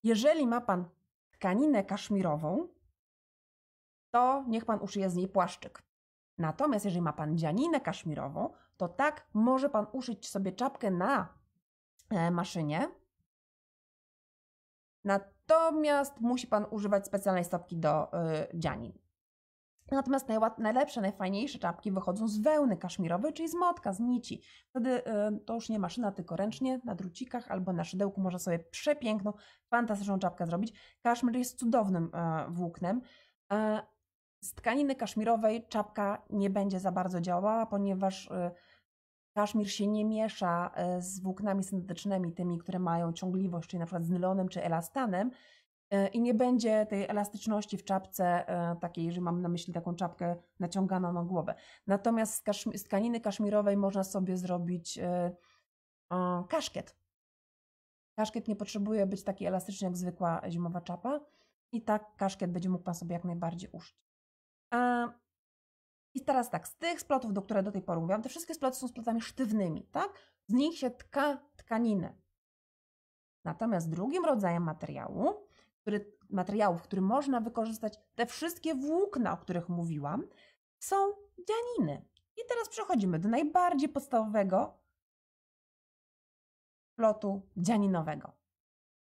jeżeli ma pan tkaninę kaszmirową, to niech pan uszyje z niej płaszczyk. Natomiast jeżeli ma pan dzianinę kaszmirową, to tak może pan uszyć sobie czapkę na e, maszynie. Natomiast musi pan używać specjalnej stopki do e, dzianin. Natomiast najlepsze, najfajniejsze czapki wychodzą z wełny kaszmirowej, czyli z motka, z nici. Wtedy e, to już nie maszyna, tylko ręcznie na drucikach albo na szydełku można sobie przepiękną, fantastyczną czapkę zrobić. Kaszmir jest cudownym włóknem. Z tkaniny kaszmirowej czapka nie będzie za bardzo działała, ponieważ y, kaszmir się nie miesza y, z włóknami syntetycznymi, tymi, które mają ciągliwość, czyli na przykład z nylonem czy elastanem. Y, I nie będzie tej elastyczności w czapce takiej, że mam na myśli taką czapkę naciąganą na głowę. Natomiast z, kaszmi- z tkaniny kaszmirowej można sobie zrobić kaszkiet. Kaszkiet nie potrzebuje być taki elastyczny jak zwykła zimowa czapa i tak kaszkiet będzie mógł Pan sobie jak najbardziej uszyć. I teraz tak, z tych splotów, do które do tej pory mówiłam, te wszystkie sploty są splotami sztywnymi, tak? Z nich się tka tkaninę. Natomiast drugim rodzajem materiału, który, materiałów, który można wykorzystać, te wszystkie włókna, o których mówiłam, są dzianiny. I teraz przechodzimy do najbardziej podstawowego plotu dzianinowego.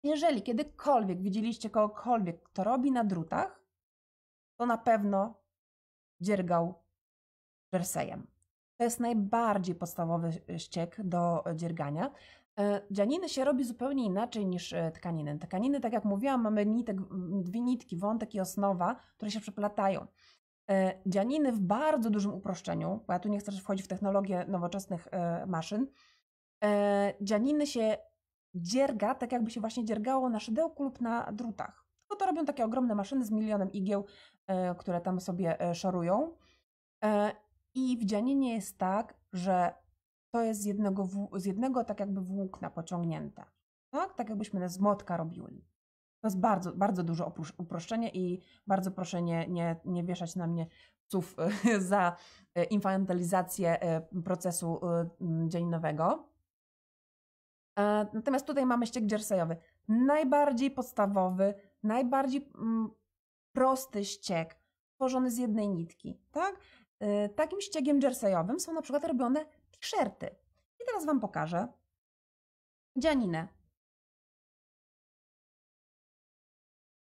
Jeżeli kiedykolwiek widzieliście kogokolwiek, kto robi na drutach, to na pewno dziergał jersejem. To jest najbardziej podstawowy ściek do e, dziergania. E, dzianiny się robi zupełnie inaczej niż e, tkaniny. Tkaniny, tak jak mówiłam, mamy nitek, dwie nitki, wątek i osnowa, które się przeplatają. Dzianiny w bardzo dużym uproszczeniu, bo ja tu nie chcę wchodzić w technologię nowoczesnych maszyn, dzianiny się dzierga, tak jakby się właśnie dziergało na szydełku lub na drutach to robią takie ogromne maszyny z milionem igieł, e, które tam sobie e, szorują. E, I widzianie nie jest tak, że to jest z jednego, z jednego tak jakby włókna pociągnięte. Tak? tak jakbyśmy z młotka robili. To jest bardzo, bardzo duże uproszczenie i bardzo proszę nie, nie, nie wieszać na mnie psów za infantylizację procesu dziennowego. Natomiast tutaj mamy ściek dziersejowy. Najbardziej podstawowy, najbardziej mm, prosty ściek, tworzony z jednej nitki, tak? Y, takim ściegiem jerseyowym są na przykład robione t-shirty. I teraz Wam pokażę dzianinę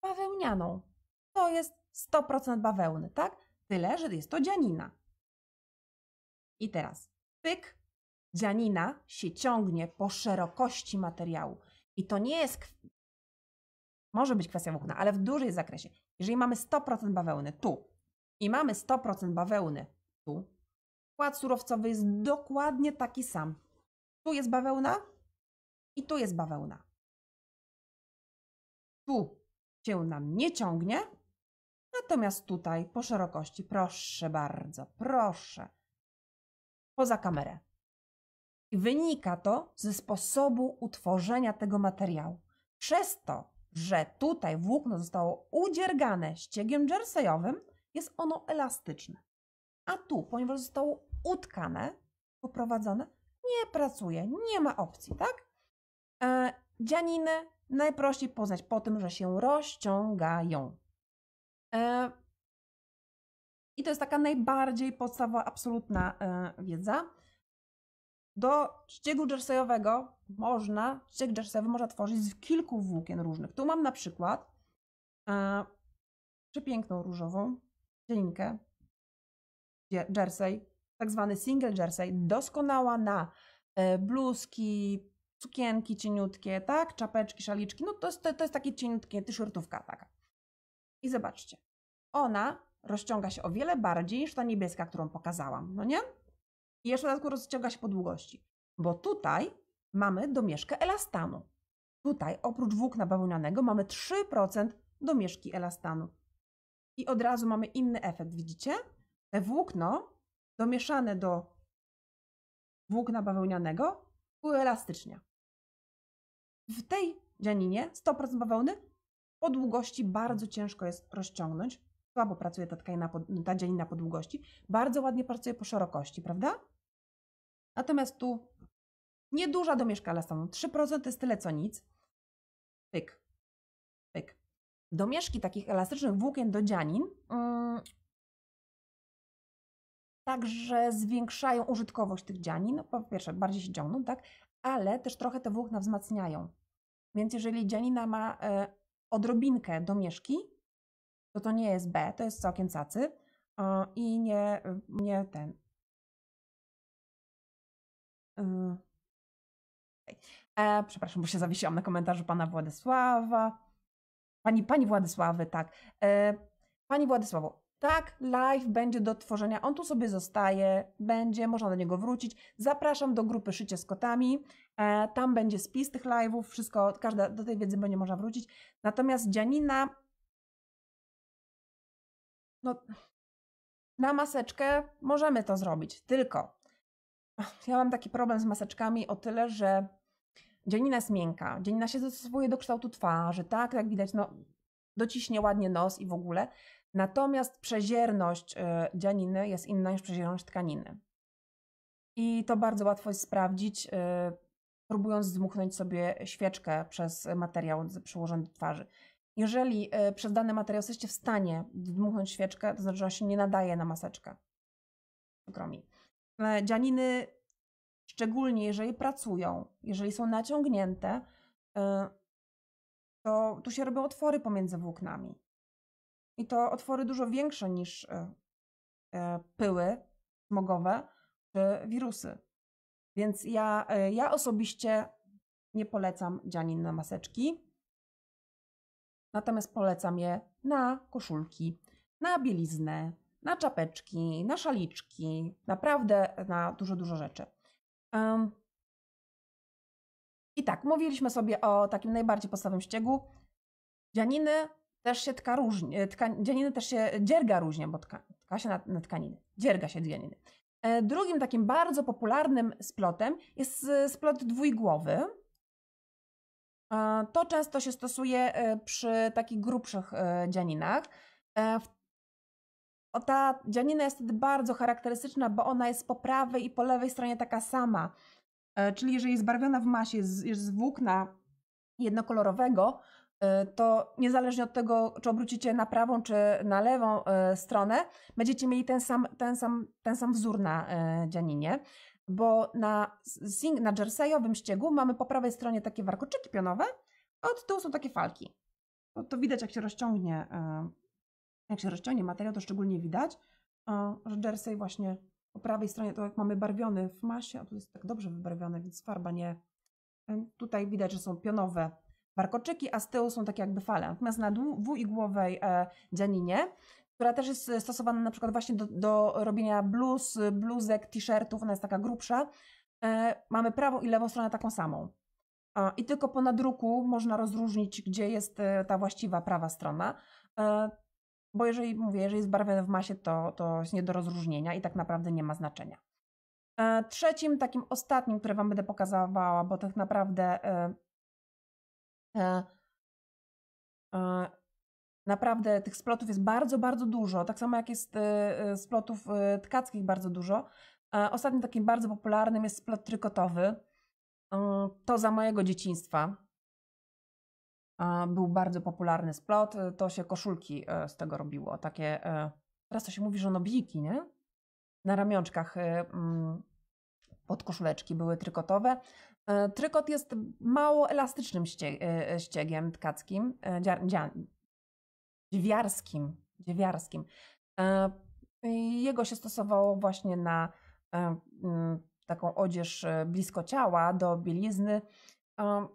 bawełnianą. To jest 100% bawełny, tak? Tyle, że jest to dzianina. I teraz pyk, dzianina się ciągnie po szerokości materiału. I to nie jest może być kwestia włókna, ale w dużym zakresie. Jeżeli mamy 100% bawełny tu i mamy 100% bawełny tu, płat surowcowy jest dokładnie taki sam. Tu jest bawełna i tu jest bawełna. Tu się nam nie ciągnie, natomiast tutaj po szerokości, proszę bardzo, proszę, poza kamerę. I wynika to ze sposobu utworzenia tego materiału. Przez to że tutaj włókno zostało udziergane ściegiem jerseyowym, jest ono elastyczne. A tu, ponieważ zostało utkane, poprowadzone, nie pracuje, nie ma opcji, tak? E, dzianiny najprościej poznać po tym, że się rozciągają. E, I to jest taka najbardziej podstawowa, absolutna e, wiedza. Do ściegu jerseyowego można, ściek jerseyowy można tworzyć z kilku włókien różnych. Tu mam na przykład e, przepiękną różową dzielinkę, jersey, tak zwany single jersey, doskonała na e, bluzki, sukienki cieniutkie, tak, czapeczki, szaliczki, no to, to, to jest takie cieniutkie, t-shirtówka taka. I zobaczcie, ona rozciąga się o wiele bardziej niż ta niebieska, którą pokazałam, no nie? i jeszcze raz dodatku rozciąga się po długości. Bo tutaj mamy domieszkę elastanu. Tutaj oprócz włókna bawełnianego mamy 3% domieszki elastanu. I od razu mamy inny efekt, widzicie? Te włókno domieszane do włókna bawełnianego uelastycznia. W tej dzianinie 100% bawełny po długości bardzo ciężko jest rozciągnąć. Słabo pracuje ta, tkanina, ta dzianina po długości, bardzo ładnie pracuje po szerokości, prawda? Natomiast tu nieduża domieszka elastanu, 3% jest tyle co nic. Pyk, pyk. Domieszki takich elastycznych włókien do dzianin mm, także zwiększają użytkowość tych dzianin. No, po pierwsze, bardziej się ciągną, tak? Ale też trochę te włókna wzmacniają. Więc jeżeli dzianina ma e, odrobinkę domieszki, to to nie jest B, to jest całkiem cacy i nie, nie ten, E, przepraszam, bo się zawiesiłam na komentarzu pana Władysława. Pani, pani Władysławy, tak. E, pani Władysławo, tak, live będzie do tworzenia. On tu sobie zostaje, będzie, można do niego wrócić. Zapraszam do grupy Szycie z kotami. E, tam będzie spis tych live'ów, wszystko, każda do tej wiedzy będzie można wrócić. Natomiast Dzianina, no, na maseczkę możemy to zrobić, tylko ja mam taki problem z maseczkami o tyle, że dzianina jest miękka, dzianina się dostosowuje do kształtu twarzy, tak, jak widać, no, dociśnie ładnie nos i w ogóle. Natomiast przezierność e, dzianiny jest inna niż przezierność tkaniny. I to bardzo łatwo jest sprawdzić, e, próbując zmuchnąć sobie świeczkę przez materiał przyłożony do twarzy. Jeżeli e, przez dany materiał jesteście w stanie dmuchnąć świeczkę, to znaczy, że ona się nie nadaje na maseczkę. Gromi. Dzianiny szczególnie jeżeli pracują, jeżeli są naciągnięte, y, to tu się robią otwory pomiędzy włóknami. I to otwory dużo większe niż y, y, pyły smogowe czy wirusy. Więc ja, ja osobiście nie polecam dzianin na maseczki, natomiast polecam je na koszulki, na bieliznę, na czapeczki, na szaliczki, naprawdę na dużo, dużo rzeczy. Um, I tak, mówiliśmy sobie o takim najbardziej podstawowym ściegu. Dzianiny też się tka różnie, tka, dzianiny też się dzierga różnie, bo tka, tka się na, na tkaniny, dzierga się dzianiny. E, drugim takim bardzo popularnym splotem jest e, splot dwójgłowy. E, to często się stosuje przy takich grubszych dzianinach. O, ta dzianina jest wtedy bardzo charakterystyczna, bo ona jest po prawej i po lewej stronie taka sama. E, czyli jeżeli jest barwiona w masie jest z włókna jednokolorowego, e, to niezależnie od tego, czy obrócicie na prawą czy na lewą e, stronę, będziecie mieli ten sam, ten sam, ten sam wzór na dzianinie, bo na, na jerseyowym ściegu mamy po prawej stronie takie warkoczyki pionowe, a od tyłu są takie falki. To, to widać, jak się rozciągnie jak się rozciągnie materiał, to szczególnie widać, że jersey właśnie po prawej stronie, to jak mamy barwiony w masie, a tu jest tak dobrze wybarwione, więc farba nie... Tutaj widać, że są pionowe warkoczyki, a z tyłu są takie jakby fale. Natomiast na dwuigłowej e, dzianinie, która też jest stosowana na przykład właśnie do, do robienia bluz, bluzek, t-shirtów, ona jest taka grubsza, e, mamy prawą i lewą stronę taką samą. I tylko po nadruku można rozróżnić, gdzie jest e, ta właściwa prawa strona. Bo jeżeli mówię, jeżeli jest barwę w masie, to, to jest nie do rozróżnienia i tak naprawdę nie ma znaczenia. E, trzecim, takim ostatnim, które Wam będę pokazywała, bo tak naprawdę e, e, naprawdę tych splotów jest bardzo, bardzo dużo, tak samo jak jest splotów tkackich bardzo dużo. Ostatnim takim bardzo popularnym jest splot trykotowy. To za mojego dzieciństwa był bardzo popularny splot, y, to się koszulki y, z tego robiło. Takie, y, teraz to się mówi, że nobijki, nie? Na ramionczkach mm, podkoszuleczki były trykotowe. Trykot jest mało elastycznym ściegiem tkackim, dziar, dziar, dziewiarskim, dziewiarskim. Jego się stosowało właśnie na mm, taką odzież blisko ciała do bielizny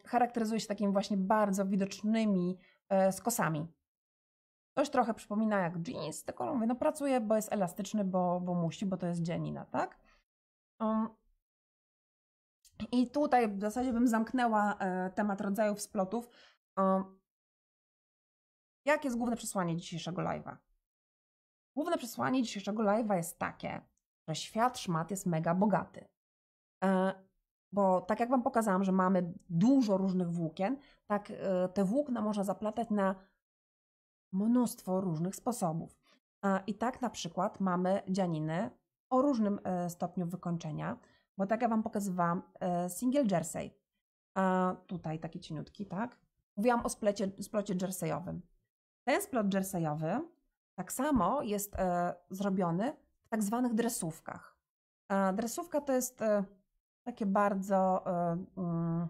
charakteryzuje się takimi właśnie bardzo widocznymi e, skosami. Coś trochę przypomina jak jeans, tylko mówię, no pracuje, bo jest elastyczny, bo, bo musi, bo to jest dzienina, tak? Um, I tutaj w zasadzie bym zamknęła e, temat rodzajów splotów. Um, jakie jest główne przesłanie dzisiejszego live'a? Główne przesłanie dzisiejszego live'a jest takie, że świat szmat jest mega bogaty. E, bo tak jak Wam pokazałam, że mamy dużo różnych włókien, tak e, te włókna można zaplatać na mnóstwo różnych sposobów. I tak na przykład mamy dzianiny o różnym e, stopniu wykończenia, bo tak jak Wam pokazywałam, e, single jersey, tutaj taki cieniutki, tak? Mówiłam o splecie, splocie jerseyowym. Ten splot jerseyowy tak samo jest zrobiony w tak zwanych dresówkach. dresówka to jest takie bardzo y, y,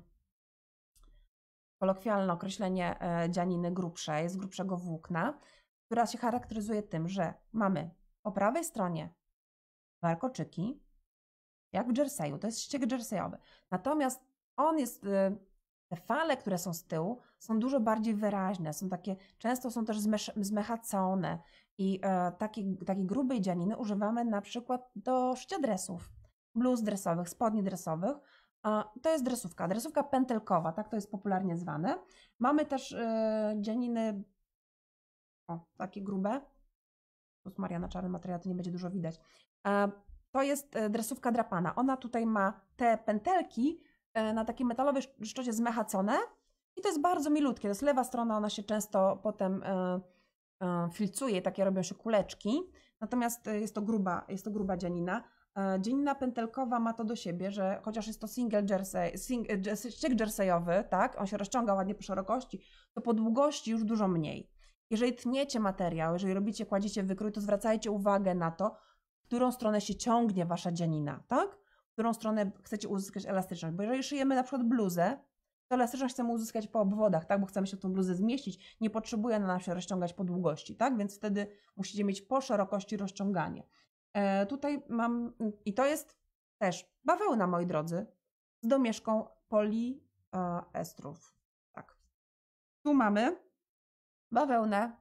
kolokwialne określenie e, dzianiny grubszej, z grubszego włókna, która się charakteryzuje tym, że mamy po prawej stronie warkoczyki, jak w jerseyu, to jest ściek jerseyowy. Natomiast on jest, y, te fale, które są z tyłu, są dużo bardziej wyraźne, są takie, często są też zmechacone i e, takiej, takiej grubej dzianiny używamy na przykład do szycia dresów bluz dresowych, spodni dresowych. To jest dresówka, dresówka pętelkowa, tak to jest popularnie zwane. Mamy też y, dzianiny, o, takie grube. Plus Maria na czarny materiał, to nie będzie dużo widać. To jest y, dresówka drapana. Ona tutaj ma te pętelki y, na takiej metalowej szczocie zmechacone i to jest bardzo milutkie. To jest lewa strona, ona się często potem filcuje, takie robią się kuleczki. Natomiast jest to gruba, jest to gruba dzianina. Dzienna e, Pętelkowa ma to do siebie, że chociaż jest to single jersey, sing, e, szczyk jerseyowy, tak, on się rozciąga ładnie po szerokości, to po długości już dużo mniej. Jeżeli tniecie materiał, jeżeli robicie, kładziecie wykrój, to zwracajcie uwagę na to, w którą stronę się ciągnie wasza dzianina, tak? W którą stronę chcecie uzyskać elastyczność. Bo jeżeli szyjemy na przykład bluzę, to elastyczność chcemy uzyskać po obwodach, tak? Bo chcemy się w tą bluzę zmieścić, nie potrzebuje ona nam się rozciągać po długości, tak? Więc wtedy musicie mieć po szerokości rozciąganie. E, tutaj mam, i to jest też bawełna, moi drodzy, z domieszką poliestrów. Tak. Tu mamy bawełnę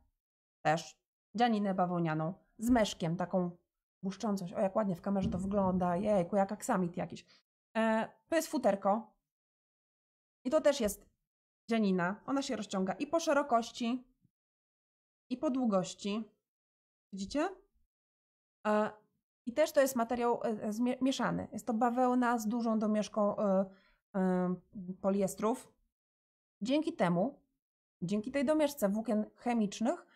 też, dzianinę bawełnianą z meszkiem, taką błyszczącą O, jak ładnie w kamerze to wygląda. Jejku, jak aksamit jakiś. E, to jest futerko. I to też jest dzianina. Ona się rozciąga i po szerokości, i po długości. Widzicie? E, i też to jest materiał e, e, mieszany. Jest to bawełna z dużą domieszką e, poliestrów. Dzięki temu, dzięki tej domieszce włókien chemicznych,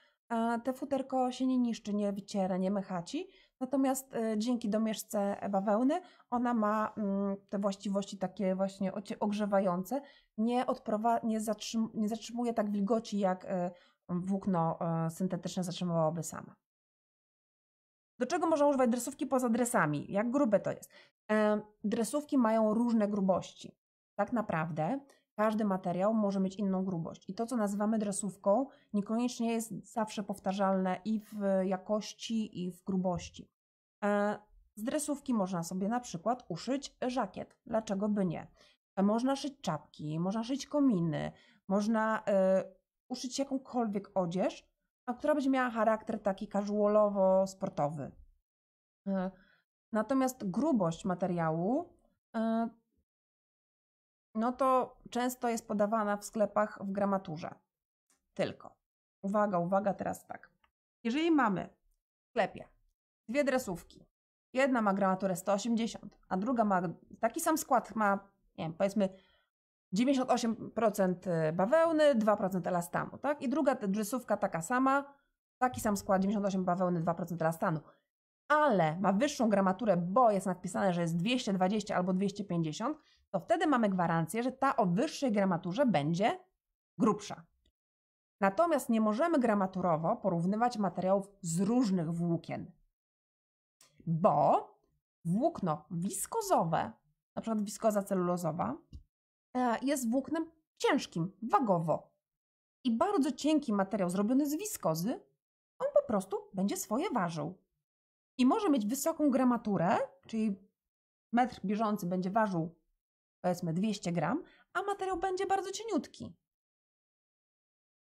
te futerko się nie niszczy, nie wyciera, nie mechaci. Natomiast dzięki domieszce bawełny ona ma mm, te właściwości takie właśnie ogrzewające. Nie, odprowa- nie, zatrzym- nie zatrzymuje tak wilgoci, jak włókno syntetyczne zatrzymałoby same. Do czego można używać dresówki poza dresami? Jak grube to jest? Dresówki mają różne grubości. Tak naprawdę każdy materiał może mieć inną grubość. I to, co nazywamy dresówką, niekoniecznie jest zawsze powtarzalne i w jakości, i w grubości. E, z dresówki można sobie na przykład uszyć żakiet. Dlaczego by nie? E, można szyć czapki, można szyć kominy, można e, uszyć jakąkolwiek odzież, a która będzie miała charakter taki casualowo-sportowy. E, natomiast grubość materiału, e, no to często jest podawana w sklepach w gramaturze. Tylko. Uwaga, uwaga, teraz tak. Jeżeli mamy w sklepie dwie dresówki, jedna ma gramaturę 180, a druga ma taki sam skład, ma, nie wiem, powiedzmy 98% e, bawełny, 2% elastanu, tak? I druga dżesówka taka sama, taki sam skład, 98 bawełny, 2% elastanu. Ale ma wyższą gramaturę, bo jest napisane, że jest 220 albo 250, to wtedy mamy gwarancję, że ta o wyższej gramaturze będzie grubsza. Natomiast nie możemy gramaturowo porównywać materiałów z różnych włókien, bo włókno wiskozowe, na przykład wiskoza celulozowa, E, jest włóknem ciężkim, wagowo. I bardzo cienki materiał zrobiony z wiskozy, on po prostu będzie swoje ważył. I może mieć wysoką gramaturę, czyli metr bieżący będzie ważył powiedzmy 200 gram, a materiał będzie bardzo cieniutki.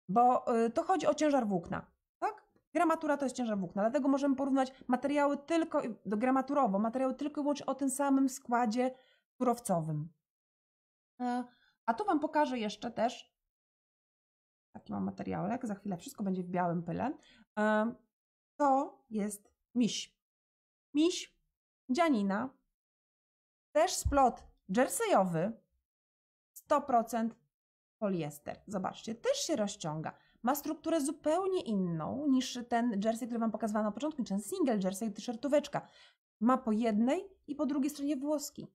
Bo y, to chodzi o ciężar włókna, tak? Gramatura to jest ciężar włókna, dlatego możemy porównać materiały tylko, gramaturowo, materiały tylko i wyłącznie o tym samym składzie surowcowym. E, a tu Wam pokażę jeszcze też, taki mam materiałek, za chwilę wszystko będzie w białym pyle. E, to jest miś. Miś, dzianina, też splot jerseyowy, 100% poliester. Zobaczcie, też się rozciąga. Ma strukturę zupełnie inną niż ten jersey, który Wam pokazywałam na początku, ten single jersey, t-shirtóweczka. Ma po jednej i po drugiej stronie włoski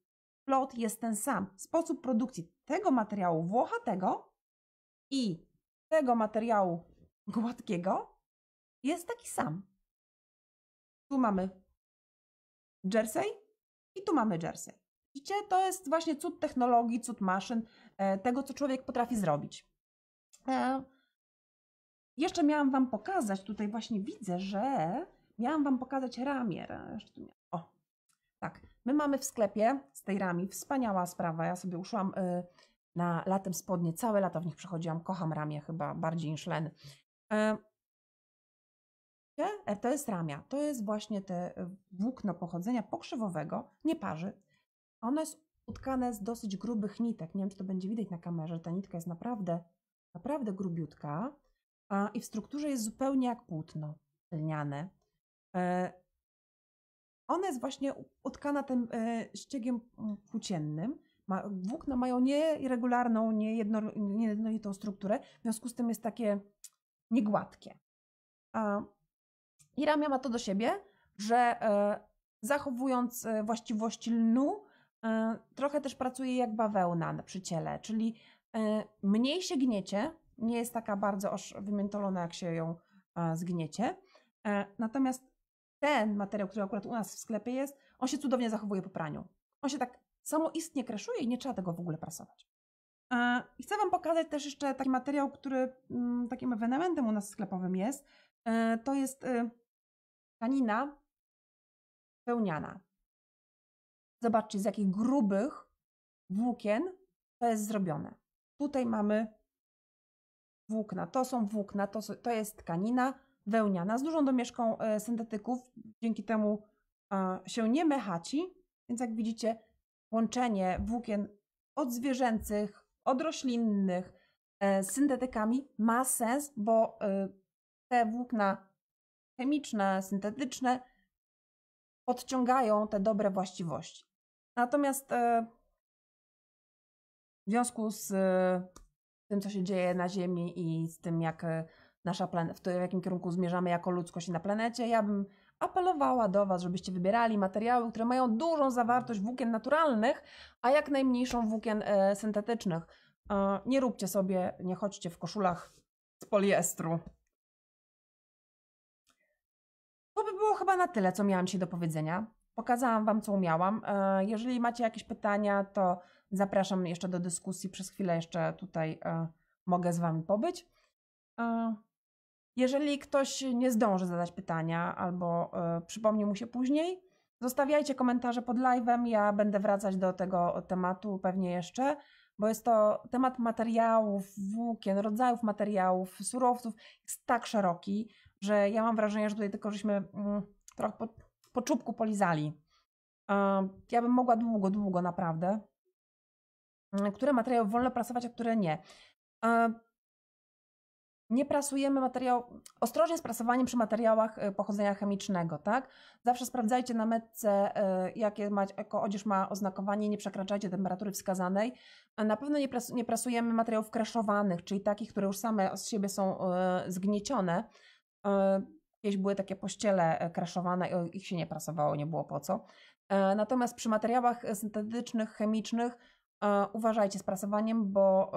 plot jest ten sam. Sposób produkcji tego materiału włochatego i tego materiału gładkiego jest taki sam. Tu mamy jersey i tu mamy jersey. Widzicie, to jest właśnie cud technologii, cud maszyn, e, tego co człowiek potrafi zrobić. E, jeszcze miałam Wam pokazać, tutaj właśnie widzę, że miałam Wam pokazać ramię. Tak, my mamy w sklepie z tej rami, wspaniała sprawa, ja sobie uszyłam y, na latem spodnie, całe lata w nich przechodziłam, kocham ramię chyba bardziej niż len. Y, to jest ramia, to jest właśnie te y, włókno pochodzenia pokrzywowego, nie parzy. Ono jest utkane z dosyć grubych nitek, nie wiem czy to będzie widać na kamerze, ta nitka jest naprawdę, naprawdę grubiutka a, i w strukturze jest zupełnie jak płótno lniane. Y, ona jest właśnie utkana tym e, ściegiem płóciennym. Ma, włókna mają nieregularną, niejednolitą strukturę, w związku z tym jest takie niegładkie. I ramia ma to do siebie, że e, zachowując e, właściwości lnu, trochę też pracuje jak bawełna przy ciele, czyli mniej się gniecie, nie jest taka bardzo aż wymiętolona, jak się ją zgniecie, natomiast ten materiał, który akurat u nas w sklepie jest, on się cudownie zachowuje po praniu. On się tak samoistnie kreszuje i nie trzeba tego w ogóle prasować. I chcę Wam pokazać też jeszcze taki materiał, który mm, takim ewenementem u nas sklepowym jest. E, to jest y, tkanina pełniana. Zobaczcie, z jakich grubych włókien to jest zrobione. Tutaj mamy włókna, to są włókna, to, to jest tkanina, wełniana z dużą domieszką e, syntetyków, dzięki temu się nie mechaci, więc jak widzicie łączenie włókien od zwierzęcych, od roślinnych e, z syntetykami ma sens, bo e, te włókna chemiczne, syntetyczne podciągają te dobre właściwości. Natomiast w związku z tym, co się dzieje na Ziemi i z tym, jak nasza plan w, to, w jakim kierunku zmierzamy jako ludzkość na planecie. Ja bym apelowała do Was, żebyście wybierali materiały, które mają dużą zawartość włókien naturalnych, a jak najmniejszą włókien e, syntetycznych. E, nie róbcie sobie, nie chodźcie w koszulach z poliestru. To by było chyba na tyle, co miałam się do powiedzenia. Pokazałam Wam, co umiałam. E, jeżeli macie jakieś pytania, to zapraszam jeszcze do dyskusji. Przez chwilę jeszcze tutaj e, mogę z Wami pobyć. E, jeżeli ktoś nie zdąży zadać pytania albo e, przypomni mu się później, zostawiajcie komentarze pod live'em. Ja będę wracać do tego tematu pewnie jeszcze, bo jest to temat materiałów, włókien, rodzajów materiałów, surowców. Jest tak szeroki, że ja mam wrażenie, że tutaj tylko żeśmy mm, trochę po, po czubku polizali. E, ja bym mogła długo, długo naprawdę. Mm, które materiały wolno pracować, a które nie. E, nie prasujemy materiału, ostrożnie z prasowaniem przy materiałach y, pochodzenia chemicznego, tak? Zawsze sprawdzajcie na metce, y, jakie ma, jako odzież ma oznakowanie, nie przekraczajcie temperatury wskazanej. Na pewno nie, pras, nie prasujemy materiałów kraszowanych, czyli takich, które już same z siebie są y, zgniecione. Kiedyś były takie pościele kraszowane i ich się nie prasowało, nie było po co. Natomiast przy materiałach syntetycznych, chemicznych uważajcie z prasowaniem, bo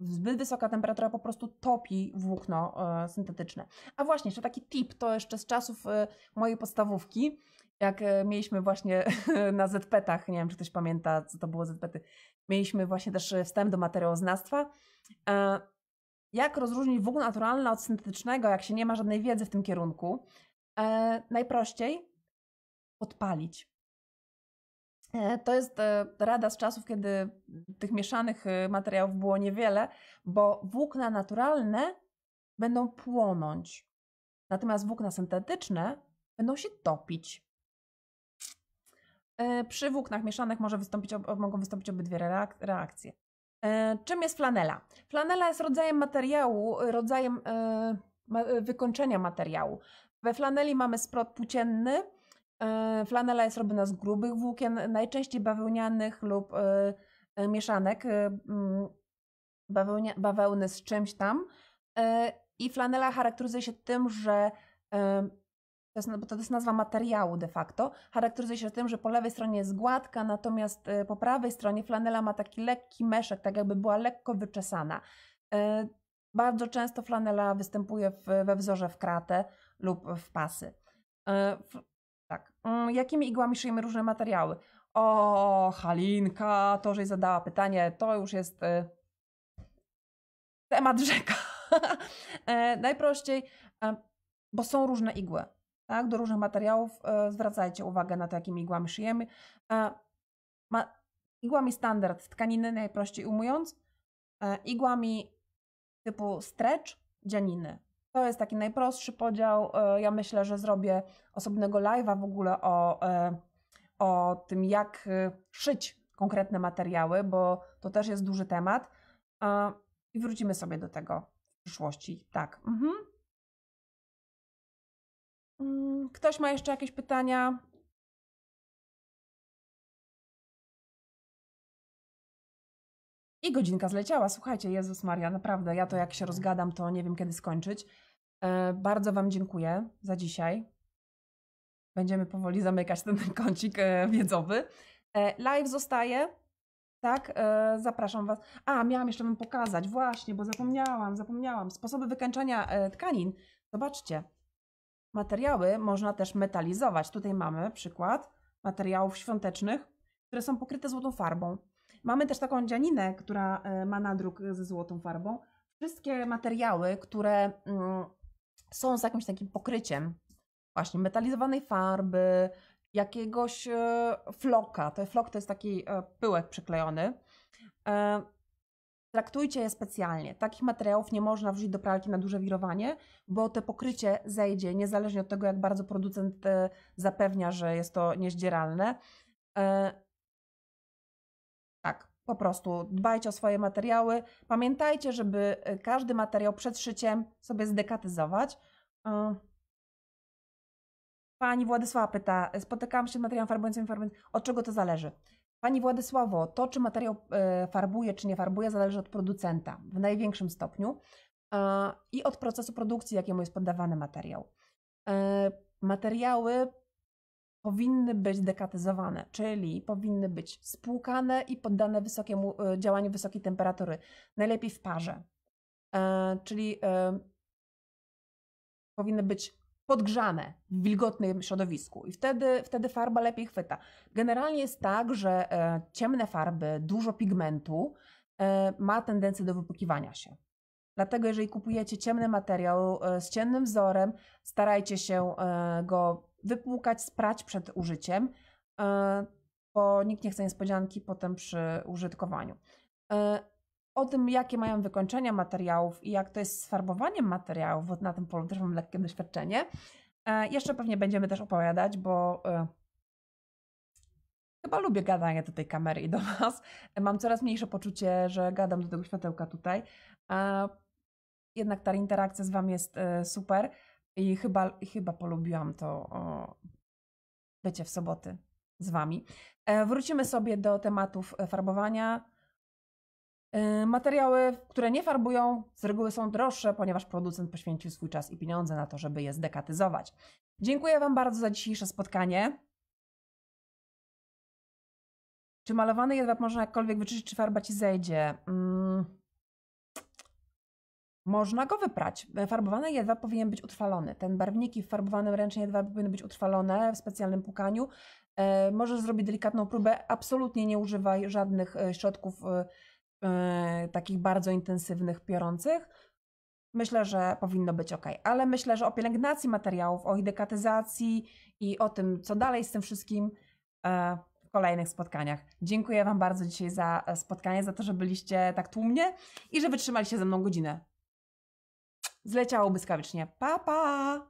Zbyt wysoka temperatura po prostu topi włókno e, syntetyczne. A właśnie, jeszcze taki tip, to jeszcze z czasów e, mojej podstawówki, jak e, mieliśmy właśnie na ZPetach, nie wiem czy ktoś pamięta, co to było ZPety, mieliśmy właśnie też wstęp do materiałoznawstwa. Jak rozróżnić włókno naturalne od syntetycznego, jak się nie ma żadnej wiedzy w tym kierunku? Najprościej podpalić. E, to jest e, rada z czasów, kiedy tych mieszanych e, materiałów było niewiele, bo włókna naturalne będą płonąć, natomiast włókna syntetyczne będą się topić. Przy włóknach mieszanych może wystąpić, mogą wystąpić obydwie reakcje. Czym jest flanela? Flanela jest rodzajem materiału, rodzajem wykończenia materiału. We flaneli mamy sprot płócienny, E, flanela jest robiona z grubych włókien, najczęściej bawełnianych lub e, e, mieszanek, mm, bawełny z czymś tam. I flanela charakteryzuje się tym, że to jest, no, bo to jest nazwa materiału de facto, charakteryzuje się tym, że po lewej stronie jest gładka, natomiast po prawej stronie flanela ma taki lekki meszek, tak jakby była lekko wyczesana. Bardzo często flanela występuje w, we wzorze w kratę lub w pasy. Mm, jakimi igłami szyjemy różne materiały. O, Halinka, to, że jej zadała pytanie, to już jest y, temat rzeka. E, najprościej, e, bo są różne igły. Tak? Do różnych materiałów e, zwracajcie uwagę na to, jakimi igłami szyjemy. igłami standard, tkaniny najprościej umując, igłami typu stretch, dzianiny. To jest taki najprostszy podział. E, ja myślę, że zrobię osobnego live'a w ogóle o, e, o tym, jak e, szyć konkretne materiały, bo to też jest duży temat. I wrócimy sobie do tego w przyszłości. Tak. Mhm. Mm, ktoś ma jeszcze jakieś pytania? I godzinka zleciała. Słuchajcie, Jezus Maria, naprawdę, ja to jak się rozgadam, to nie wiem kiedy skończyć. E, bardzo Wam dziękuję za dzisiaj. Będziemy powoli zamykać ten kącik e, wiedzowy. E, live zostaje. Tak, zapraszam Was. A, miałam jeszcze Wam pokazać, właśnie, bo zapomniałam, zapomniałam. Sposoby wykańczania tkanin. Zobaczcie, materiały można też metalizować. Tutaj mamy przykład materiałów świątecznych, które są pokryte złotą farbą. Mamy też taką dzianinę, która e, ma nadruk ze złotą farbą. Wszystkie materiały, które mm, są z jakimś takim pokryciem, właśnie metalizowanej farby, jakiegoś e, floka. To flok to jest taki e, pyłek przyklejony. Traktujcie je specjalnie. Takich materiałów nie można wrzucić do pralki na duże wirowanie, bo to pokrycie zejdzie, niezależnie od tego, jak bardzo producent zapewnia, że jest to niezdzieralne. Tak, po prostu dbajcie o swoje materiały. Pamiętajcie, żeby y, każdy materiał przed szyciem sobie zdekatyzować. Pani Władysława pyta, spotykałam się z materiałem farbującym, farbującym. Od czego to zależy? Pani Władysławo, to czy materiał y, farbuje, czy nie farbuje, zależy od producenta w największym stopniu i od procesu produkcji, jakiemu jest poddawany materiał. E, materiały powinny być dekatyzowane, czyli powinny być spłukane i poddane wysokiemu e, działaniu wysokiej temperatury, najlepiej w parze. E, czyli e, powinny być podgrzane w wilgotnym środowisku i wtedy, wtedy farba lepiej chwyta. Generalnie jest tak, że ciemne farby, dużo pigmentu ma tendencję do wypukiwania się. Dlatego jeżeli kupujecie ciemny materiał z ciemnym wzorem, starajcie się go wypłukać, sprać przed użyciem, e, bo nikt nie chce niespodzianki potem przy użytkowaniu. E, o tym, jakie mają wykończenia materiałów i jak to jest z farbowaniem materiałów, bo na tym polu też mam lekkie doświadczenie, e, jeszcze pewnie będziemy też opowiadać, bo Chyba lubię gadanie do tej kamery i do Was. Mam coraz mniejsze poczucie, że gadam do tego światełka tutaj. Jednak ta interakcja z Wami jest super. I chyba, chyba polubiłam to o, bycie w soboty z Wami. E, wrócimy sobie do tematów e, farbowania. E, materiały, które nie farbują, z reguły są droższe, ponieważ producent poświęcił swój czas i pieniądze na to, żeby je zdekatyzować. Dziękuję Wam bardzo za dzisiejsze spotkanie. Czy malowany jedwab można jakkolwiek wyczyścić, czy farba Ci zejdzie? Mm. Można go wyprać. E, Farbowany jedwab powinien być utrwalony. Ten barwniki w farbowanym ręcznie jedwab powinny być utrwalone w specjalnym płukaniu. E, możesz zrobić delikatną próbę. Absolutnie nie używaj żadnych e, środków takich bardzo intensywnych, piorących. Myślę, że powinno być ok, ale myślę, że o pielęgnacji materiałów, o ich dekatyzacji i o tym, co dalej z tym wszystkim w kolejnych spotkaniach. Dziękuję Wam bardzo dzisiaj za spotkanie, za to, że byliście tak tłumnie i że wytrzymaliście ze mną godzinę. Zleciało błyskawicznie. Pa, pa!